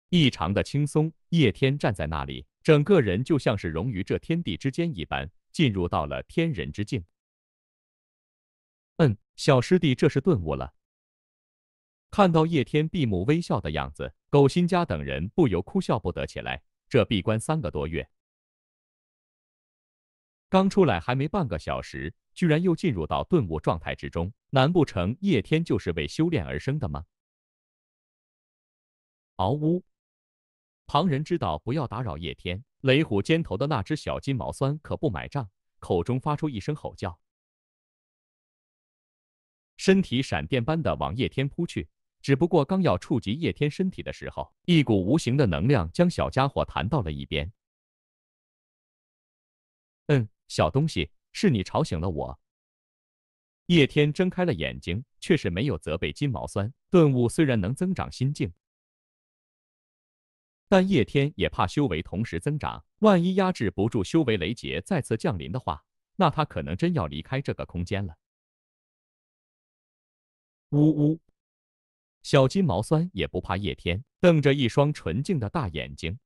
异常的轻松，叶天站在那里，整个人就像是融于这天地之间一般，进入到了天人之境。嗯，小师弟这是顿悟了。看到叶天闭目微笑的样子，苟新家等人不由哭笑不得起来。这闭关三个多月，刚出来还没半个小时，居然又进入到顿悟状态之中，难不成叶天就是为修炼而生的吗？嗷呜！旁人知道不要打扰叶天，雷虎肩头的那只小金毛酸可不买账，口中发出一声吼叫，身体闪电般的往叶天扑去。只不过刚要触及叶天身体的时候，一股无形的能量将小家伙弹到了一边。嗯，小东西，是你吵醒了我。叶天睁开了眼睛，却是没有责备金毛酸。顿悟虽然能增长心境。但叶天也怕修为同时增长，万一压制不住修为雷劫再次降临的话，那他可能真要离开这个空间了。呜呜，小金毛酸也不怕叶天，瞪着一双纯净的大眼睛，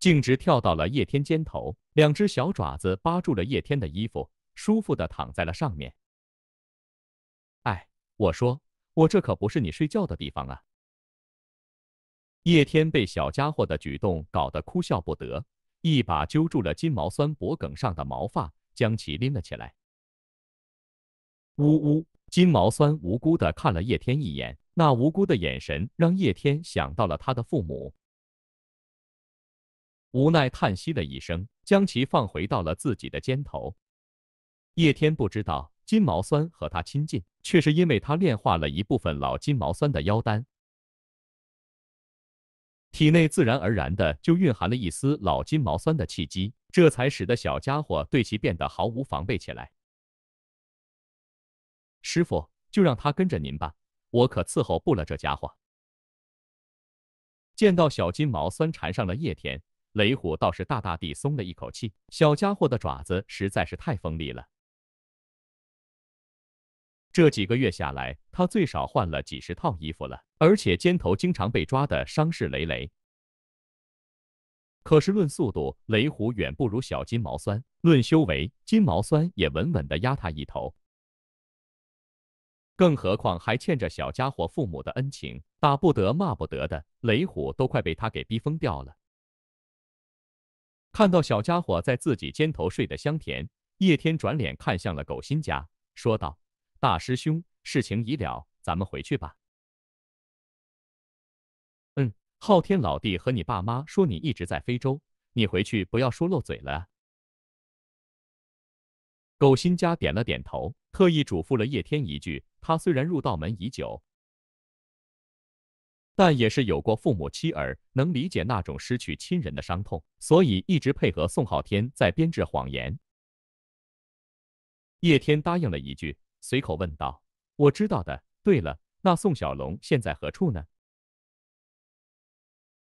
径直跳到了叶天肩头，两只小爪子扒住了叶天的衣服，舒服的躺在了上面。哎，我说，我这可不是你睡觉的地方啊！叶天被小家伙的举动搞得哭笑不得，一把揪住了金毛酸脖颈上的毛发，将其拎了起来。呜呜，金毛酸无辜的看了叶天一眼，那无辜的眼神让叶天想到了他的父母，无奈叹息了一声，将其放回到了自己的肩头。叶天不知道金毛酸和他亲近，却是因为他炼化了一部分老金毛酸的妖丹。体内自然而然的就蕴含了一丝老金毛酸的气机，这才使得小家伙对其变得毫无防备起来。师傅，就让他跟着您吧，我可伺候不了这家伙。见到小金毛酸缠上了叶田，雷虎倒是大大地松了一口气。小家伙的爪子实在是太锋利了。这几个月下来，他最少换了几十套衣服了，而且肩头经常被抓的伤势累累。可是论速度，雷虎远不如小金毛酸；论修为，金毛酸也稳稳的压他一头。更何况还欠着小家伙父母的恩情，打不得骂不得的，雷虎都快被他给逼疯掉了。看到小家伙在自己肩头睡得香甜，叶天转脸看向了狗新家，说道。大师兄，事情已了，咱们回去吧。嗯，昊天老弟和你爸妈说你一直在非洲，你回去不要说漏嘴了。狗新家点了点头，特意嘱咐了叶天一句。他虽然入道门已久，但也是有过父母妻儿，能理解那种失去亲人的伤痛，所以一直配合宋昊天在编制谎言。叶天答应了一句。随口问道：“我知道的。对了，那宋小龙现在何处呢？”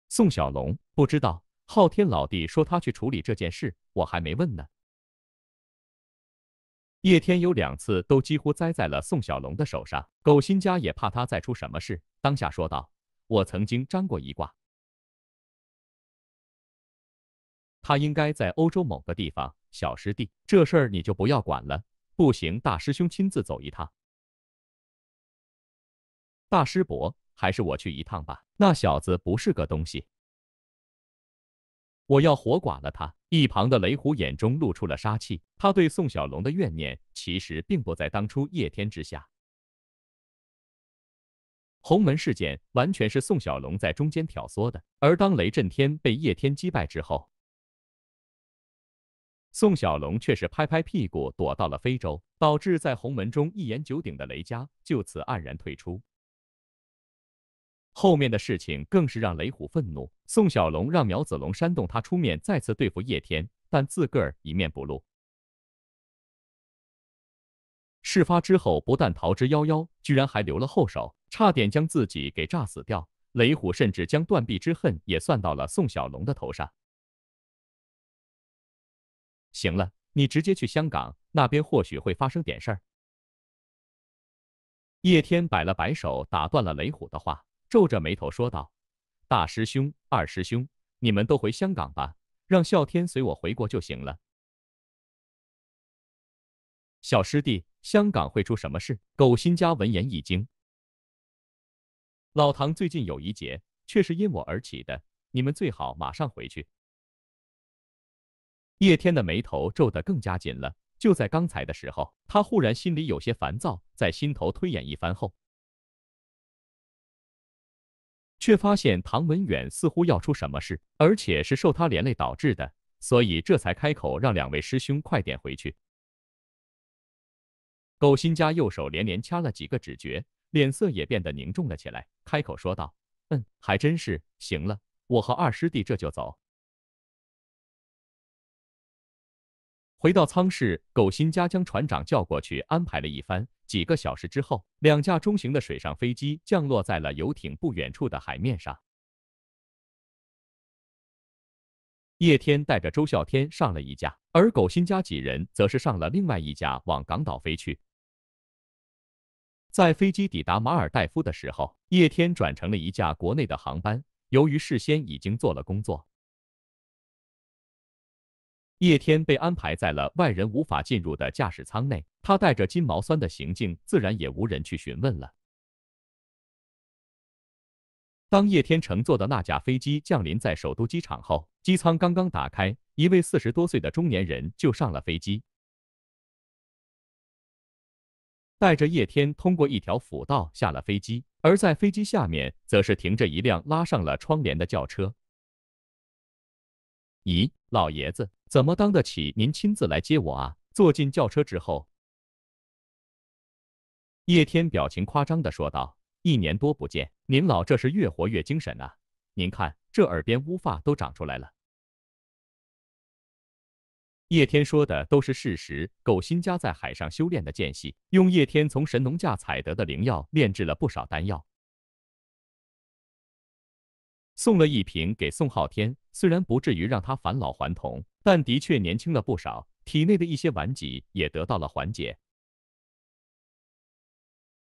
宋小龙不知道，昊天老弟说他去处理这件事，我还没问呢。叶天有两次都几乎栽在了宋小龙的手上，苟新家也怕他再出什么事，当下说道：“我曾经占过一卦，他应该在欧洲某个地方。小师弟，这事儿你就不要管了。”不行，大师兄亲自走一趟。大师伯，还是我去一趟吧。那小子不是个东西，我要活剐了他。一旁的雷虎眼中露出了杀气，他对宋小龙的怨念其实并不在当初叶天之下。洪门事件完全是宋小龙在中间挑唆的，而当雷震天被叶天击败之后。宋小龙却是拍拍屁股躲到了非洲，导致在洪门中一言九鼎的雷家就此黯然退出。后面的事情更是让雷虎愤怒，宋小龙让苗子龙煽动他出面再次对付叶天，但自个儿一面不露。事发之后不但逃之夭夭，居然还留了后手，差点将自己给炸死掉。雷虎甚至将断臂之恨也算到了宋小龙的头上。行了，你直接去香港，那边或许会发生点事儿。叶天摆了摆手，打断了雷虎的话，皱着眉头说道：“大师兄、二师兄，你们都回香港吧，让啸天随我回国就行了。”小师弟，香港会出什么事？狗新家闻言一惊，老唐最近有一劫，却是因我而起的，你们最好马上回去。叶天的眉头皱得更加紧了。就在刚才的时候，他忽然心里有些烦躁，在心头推演一番后，却发现唐文远似乎要出什么事，而且是受他连累导致的，所以这才开口让两位师兄快点回去。苟新家右手连连掐了几个指诀，脸色也变得凝重了起来，开口说道：“嗯，还真是。行了，我和二师弟这就走。”回到舱室，苟新家将船长叫过去，安排了一番。几个小时之后，两架中型的水上飞机降落在了游艇不远处的海面上。叶天带着周孝天上了一架，而苟新家几人则是上了另外一架，往港岛飞去。在飞机抵达马尔代夫的时候，叶天转乘了一架国内的航班。由于事先已经做了工作。叶天被安排在了外人无法进入的驾驶舱内，他带着金毛酸的行径，自然也无人去询问了。当叶天乘坐的那架飞机降临在首都机场后，机舱刚刚打开，一位四十多岁的中年人就上了飞机，带着叶天通过一条辅道下了飞机，而在飞机下面则是停着一辆拉上了窗帘的轿车。咦，老爷子怎么当得起您亲自来接我啊？坐进轿车之后，叶天表情夸张的说道：“一年多不见，您老这是越活越精神啊！您看这耳边乌发都长出来了。”叶天说的都是事实。狗新家在海上修炼的间隙，用叶天从神农架采得的灵药炼制了不少丹药。送了一瓶给宋浩天，虽然不至于让他返老还童，但的确年轻了不少，体内的一些顽疾也得到了缓解。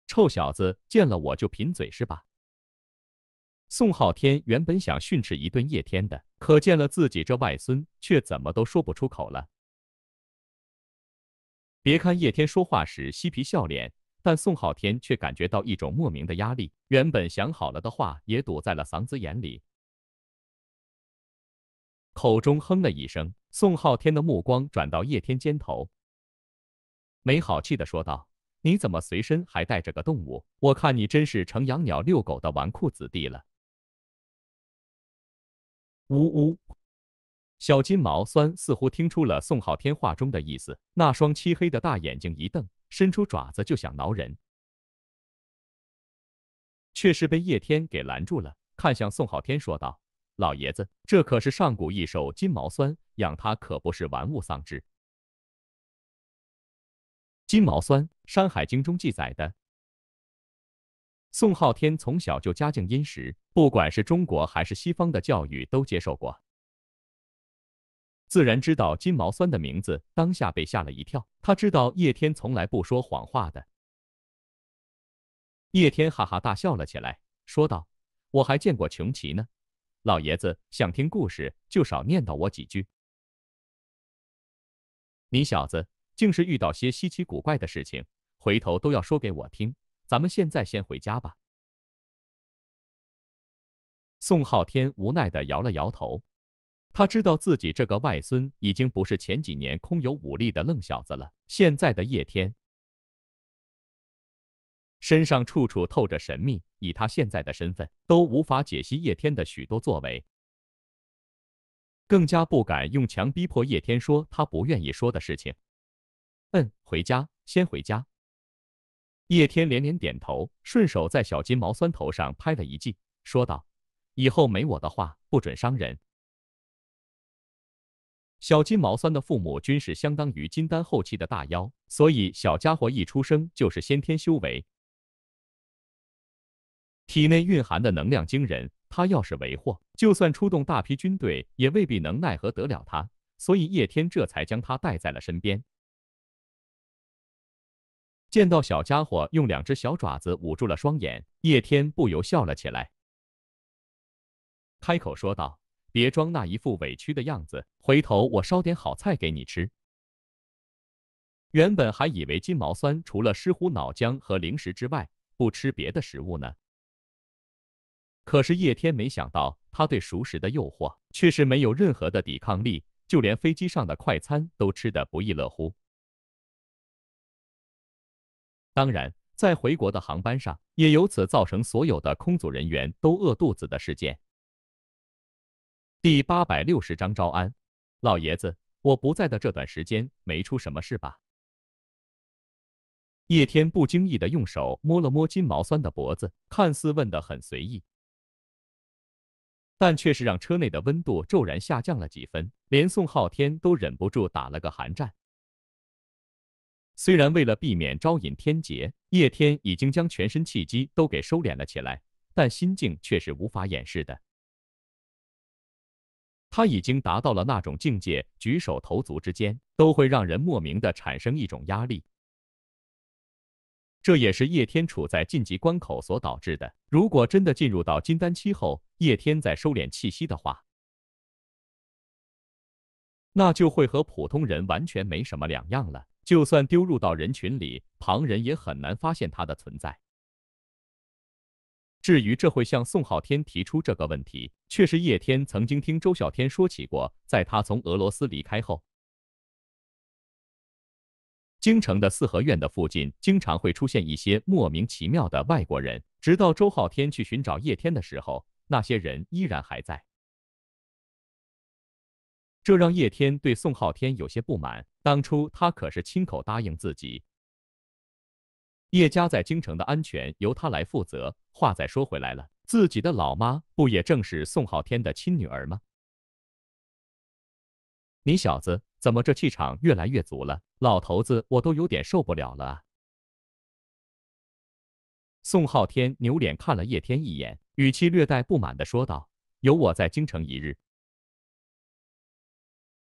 臭小子，见了我就贫嘴是吧？宋浩天原本想训斥一顿叶天的，可见了自己这外孙，却怎么都说不出口了。别看叶天说话时嬉皮笑脸，但宋浩天却感觉到一种莫名的压力，原本想好了的话也堵在了嗓子眼里。口中哼了一声，宋浩天的目光转到叶天肩头，没好气的说道：“你怎么随身还带着个动物？我看你真是成养鸟遛狗的纨绔子弟了。”呜呜，小金毛酸似乎听出了宋浩天话中的意思，那双漆黑的大眼睛一瞪，伸出爪子就想挠人，却是被叶天给拦住了，看向宋浩天说道。老爷子，这可是上古异兽金毛酸，养它可不是玩物丧志。金毛酸，《山海经》中记载的。宋昊天从小就家境殷实，不管是中国还是西方的教育都接受过，自然知道金毛酸的名字。当下被吓了一跳，他知道叶天从来不说谎话的。叶天哈哈大笑了起来，说道：“我还见过穷奇呢。”老爷子想听故事，就少念叨我几句。你小子竟是遇到些稀奇古怪的事情，回头都要说给我听。咱们现在先回家吧。宋浩天无奈的摇了摇头，他知道自己这个外孙已经不是前几年空有武力的愣小子了。现在的叶天，身上处处透着神秘。以他现在的身份，都无法解析叶天的许多作为，更加不敢用强逼迫叶天说他不愿意说的事情。嗯，回家，先回家。叶天连连点头，顺手在小金毛酸头上拍了一记，说道：“以后没我的话，不准伤人。”小金毛酸的父母均是相当于金丹后期的大妖，所以小家伙一出生就是先天修为。体内蕴含的能量惊人，他要是为祸，就算出动大批军队，也未必能奈何得了他。所以叶天这才将他带在了身边。见到小家伙用两只小爪子捂住了双眼，叶天不由笑了起来，开口说道：“别装那一副委屈的样子，回头我烧点好菜给你吃。”原本还以为金毛酸除了湿虎脑浆和零食之外，不吃别的食物呢。可是叶天没想到，他对熟食的诱惑却是没有任何的抵抗力，就连飞机上的快餐都吃得不亦乐乎。当然，在回国的航班上，也由此造成所有的空组人员都饿肚子的事件。第八百六十章招安。老爷子，我不在的这段时间，没出什么事吧？叶天不经意的用手摸了摸金毛酸的脖子，看似问得很随意。但却是让车内的温度骤然下降了几分，连宋昊天都忍不住打了个寒战。虽然为了避免招引天劫，叶天已经将全身气机都给收敛了起来，但心境却是无法掩饰的。他已经达到了那种境界，举手投足之间都会让人莫名的产生一种压力。这也是叶天处在晋级关口所导致的。如果真的进入到金丹期后，叶天在收敛气息的话，那就会和普通人完全没什么两样了。就算丢入到人群里，旁人也很难发现他的存在。至于这会向宋浩天提出这个问题，却是叶天曾经听周啸天说起过，在他从俄罗斯离开后，京城的四合院的附近经常会出现一些莫名其妙的外国人。直到周浩天去寻找叶天的时候。那些人依然还在，这让叶天对宋浩天有些不满。当初他可是亲口答应自己，叶家在京城的安全由他来负责。话再说回来了，自己的老妈不也正是宋浩天的亲女儿吗？你小子怎么这气场越来越足了？老头子，我都有点受不了了。宋浩天扭脸看了叶天一眼。语气略带不满的说道：“有我在京城一日，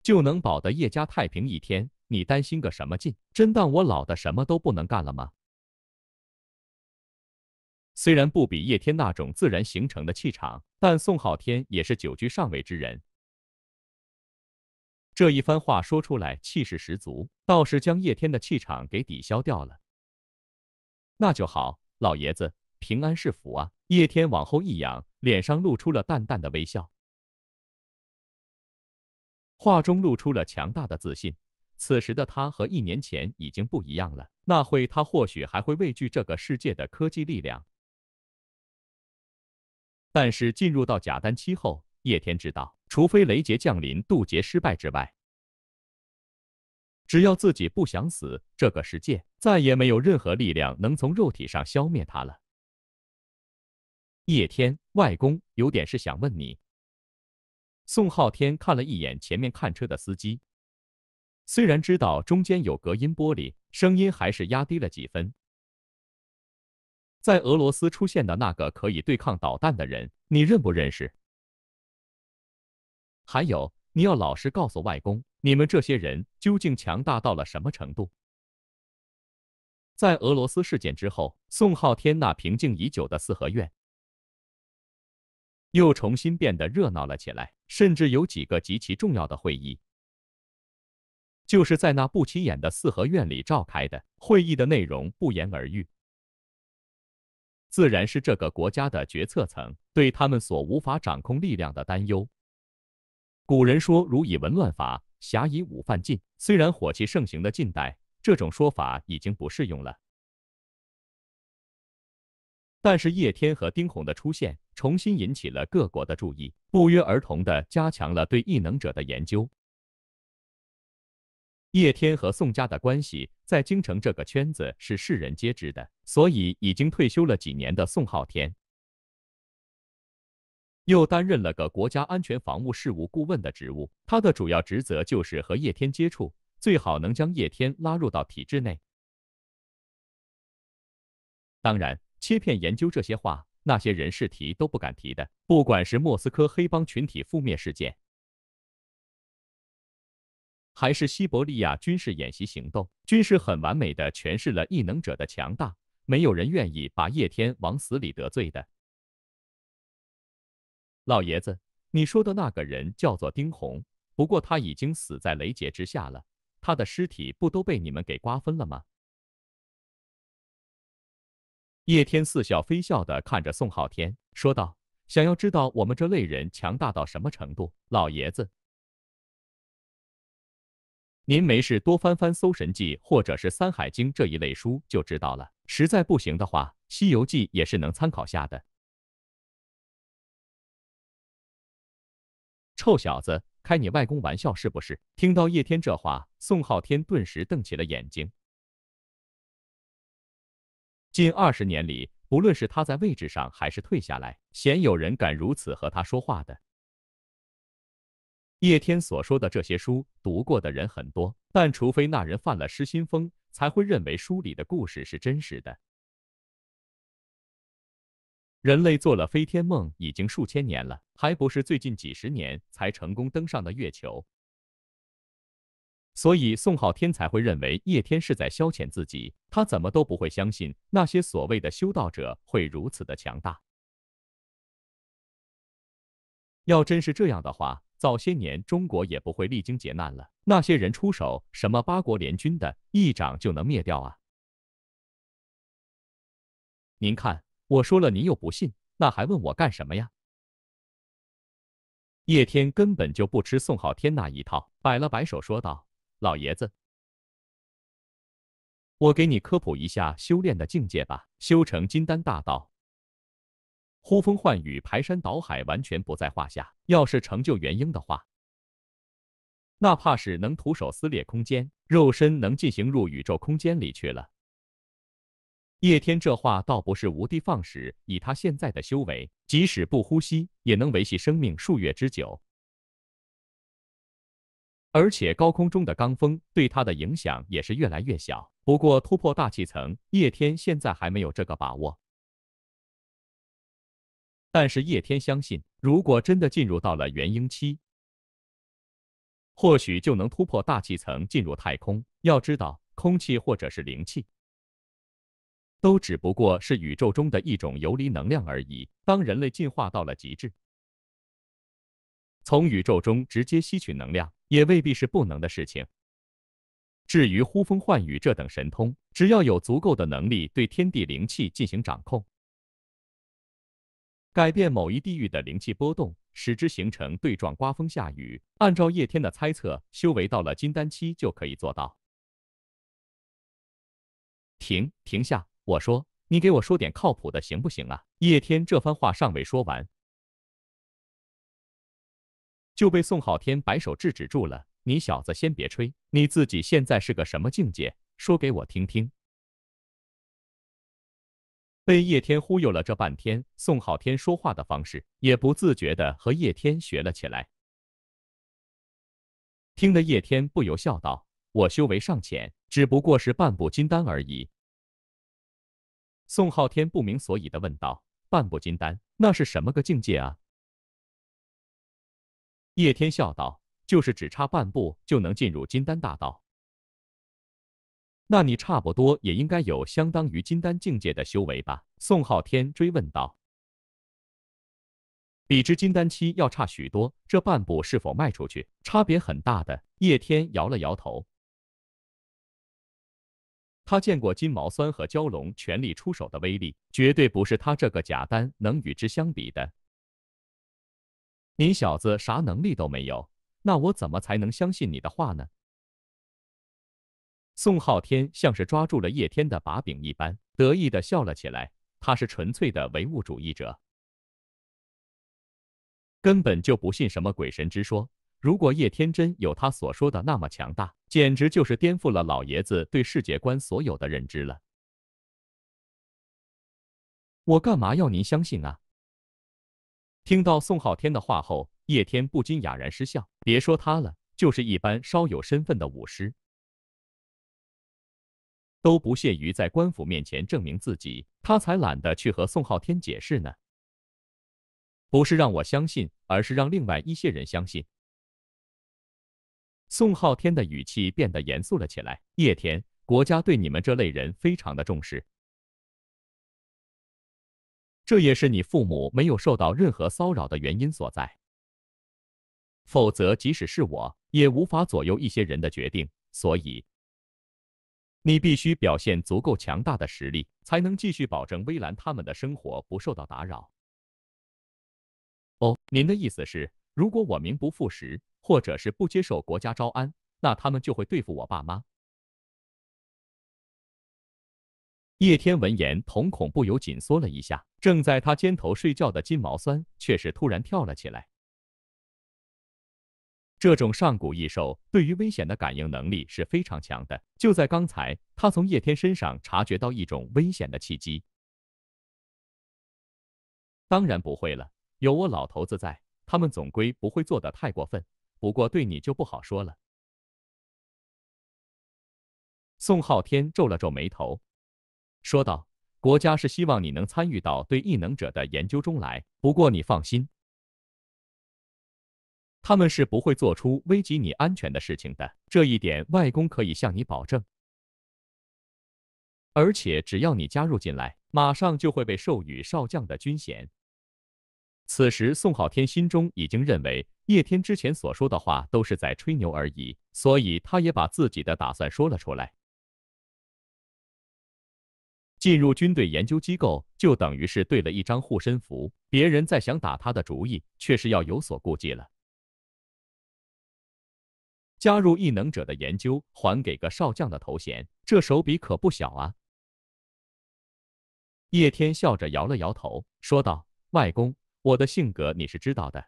就能保得叶家太平一天。你担心个什么劲？真当我老的什么都不能干了吗？”虽然不比叶天那种自然形成的气场，但宋昊天也是久居上位之人，这一番话说出来，气势十足，倒是将叶天的气场给抵消掉了。那就好，老爷子。平安是福啊！叶天往后一仰，脸上露出了淡淡的微笑，话中露出了强大的自信。此时的他和一年前已经不一样了。那会他或许还会畏惧这个世界的科技力量，但是进入到假丹期后，叶天知道，除非雷劫降临渡劫失败之外，只要自己不想死，这个世界再也没有任何力量能从肉体上消灭他了。叶天，外公有点事想问你。宋浩天看了一眼前面看车的司机，虽然知道中间有隔音玻璃，声音还是压低了几分。在俄罗斯出现的那个可以对抗导弹的人，你认不认识？还有，你要老实告诉外公，你们这些人究竟强大到了什么程度？在俄罗斯事件之后，宋浩天那平静已久的四合院。又重新变得热闹了起来，甚至有几个极其重要的会议，就是在那不起眼的四合院里召开的。会议的内容不言而喻，自然是这个国家的决策层对他们所无法掌控力量的担忧。古人说：“儒以文乱法，侠以武犯禁。”虽然火气盛行的近代，这种说法已经不适用了。但是叶天和丁红的出现，重新引起了各国的注意，不约而同的加强了对异能者的研究。叶天和宋家的关系，在京城这个圈子是世人皆知的，所以已经退休了几年的宋浩天，又担任了个国家安全防务事务顾问的职务，他的主要职责就是和叶天接触，最好能将叶天拉入到体制内。当然。切片研究这些话，那些人是提都不敢提的。不管是莫斯科黑帮群体覆灭事件，还是西伯利亚军事演习行动，均是很完美的诠释了异能者的强大。没有人愿意把叶天往死里得罪的。老爷子，你说的那个人叫做丁红，不过他已经死在雷劫之下了。他的尸体不都被你们给瓜分了吗？叶天似笑非笑地看着宋浩天，说道：“想要知道我们这类人强大到什么程度，老爷子，您没事多翻翻《搜神记》或者是《山海经》这一类书就知道了。实在不行的话，《西游记》也是能参考下的。”臭小子，开你外公玩笑是不是？听到叶天这话，宋浩天顿时瞪起了眼睛。近二十年里，不论是他在位置上，还是退下来，鲜有人敢如此和他说话的。叶天所说的这些书，读过的人很多，但除非那人犯了失心疯，才会认为书里的故事是真实的。人类做了飞天梦已经数千年了，还不是最近几十年才成功登上的月球。所以宋浩天才会认为叶天是在消遣自己，他怎么都不会相信那些所谓的修道者会如此的强大。要真是这样的话，早些年中国也不会历经劫难了。那些人出手，什么八国联军的，一掌就能灭掉啊！您看，我说了您又不信，那还问我干什么呀？叶天根本就不吃宋浩天那一套，摆了摆手说道。老爷子，我给你科普一下修炼的境界吧。修成金丹大道，呼风唤雨、排山倒海，完全不在话下。要是成就元婴的话，那怕是能徒手撕裂空间，肉身能进行入宇宙空间里去了。叶天这话倒不是无的放矢，以他现在的修为，即使不呼吸，也能维系生命数月之久。而且高空中的罡风对它的影响也是越来越小。不过突破大气层，叶天现在还没有这个把握。但是叶天相信，如果真的进入到了元婴期，或许就能突破大气层进入太空。要知道，空气或者是灵气，都只不过是宇宙中的一种游离能量而已。当人类进化到了极致，从宇宙中直接吸取能量。也未必是不能的事情。至于呼风唤雨这等神通，只要有足够的能力对天地灵气进行掌控，改变某一地域的灵气波动，使之形成对撞，刮风下雨。按照叶天的猜测，修为到了金丹期就可以做到。停，停下！我说，你给我说点靠谱的，行不行啊？叶天这番话尚未说完。就被宋浩天摆手制止住了。你小子先别吹，你自己现在是个什么境界？说给我听听。被叶天忽悠了这半天，宋浩天说话的方式也不自觉的和叶天学了起来。听得叶天不由笑道：“我修为尚浅，只不过是半步金丹而已。”宋浩天不明所以的问道：“半步金丹，那是什么个境界啊？”叶天笑道：“就是只差半步就能进入金丹大道，那你差不多也应该有相当于金丹境界的修为吧？”宋昊天追问道。比之金丹期要差许多，这半步是否迈出去，差别很大的。叶天摇了摇头。他见过金毛酸和蛟龙全力出手的威力，绝对不是他这个假丹能与之相比的。你小子啥能力都没有，那我怎么才能相信你的话呢？宋浩天像是抓住了叶天的把柄一般，得意的笑了起来。他是纯粹的唯物主义者，根本就不信什么鬼神之说。如果叶天真有他所说的那么强大，简直就是颠覆了老爷子对世界观所有的认知了。我干嘛要您相信啊？听到宋昊天的话后，叶天不禁哑然失笑。别说他了，就是一般稍有身份的武师，都不屑于在官府面前证明自己。他才懒得去和宋昊天解释呢。不是让我相信，而是让另外一些人相信。宋昊天的语气变得严肃了起来。叶天，国家对你们这类人非常的重视。这也是你父母没有受到任何骚扰的原因所在。否则，即使是我也无法左右一些人的决定。所以，你必须表现足够强大的实力，才能继续保证薇兰他们的生活不受到打扰。哦，您的意思是，如果我名不副实，或者是不接受国家招安，那他们就会对付我爸妈？叶天闻言，瞳孔不由紧缩了一下。正在他肩头睡觉的金毛酸，却是突然跳了起来。这种上古异兽对于危险的感应能力是非常强的。就在刚才，他从叶天身上察觉到一种危险的契机。当然不会了，有我老头子在，他们总归不会做得太过分。不过对你就不好说了。宋昊天皱了皱眉头。说道：“国家是希望你能参与到对异能者的研究中来，不过你放心，他们是不会做出危及你安全的事情的，这一点外公可以向你保证。而且只要你加入进来，马上就会被授予少将的军衔。”此时，宋浩天心中已经认为叶天之前所说的话都是在吹牛而已，所以他也把自己的打算说了出来。进入军队研究机构，就等于是对了一张护身符。别人再想打他的主意，却是要有所顾忌了。加入异能者的研究，还给个少将的头衔，这手笔可不小啊！叶天笑着摇了摇头，说道：“外公，我的性格你是知道的，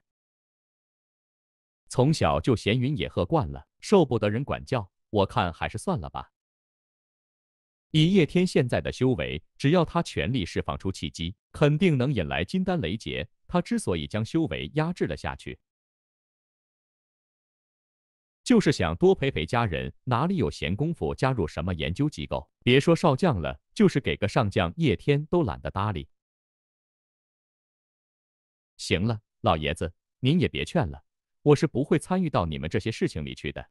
从小就闲云野鹤惯了，受不得人管教。我看还是算了吧。”以叶天现在的修为，只要他全力释放出契机，肯定能引来金丹雷劫。他之所以将修为压制了下去，就是想多陪陪家人，哪里有闲工夫加入什么研究机构？别说少将了，就是给个上将，叶天都懒得搭理。行了，老爷子，您也别劝了，我是不会参与到你们这些事情里去的。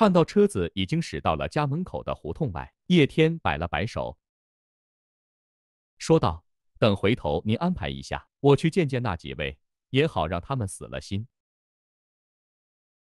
看到车子已经驶到了家门口的胡同外，叶天摆了摆手，说道：“等回头您安排一下，我去见见那几位，也好让他们死了心。”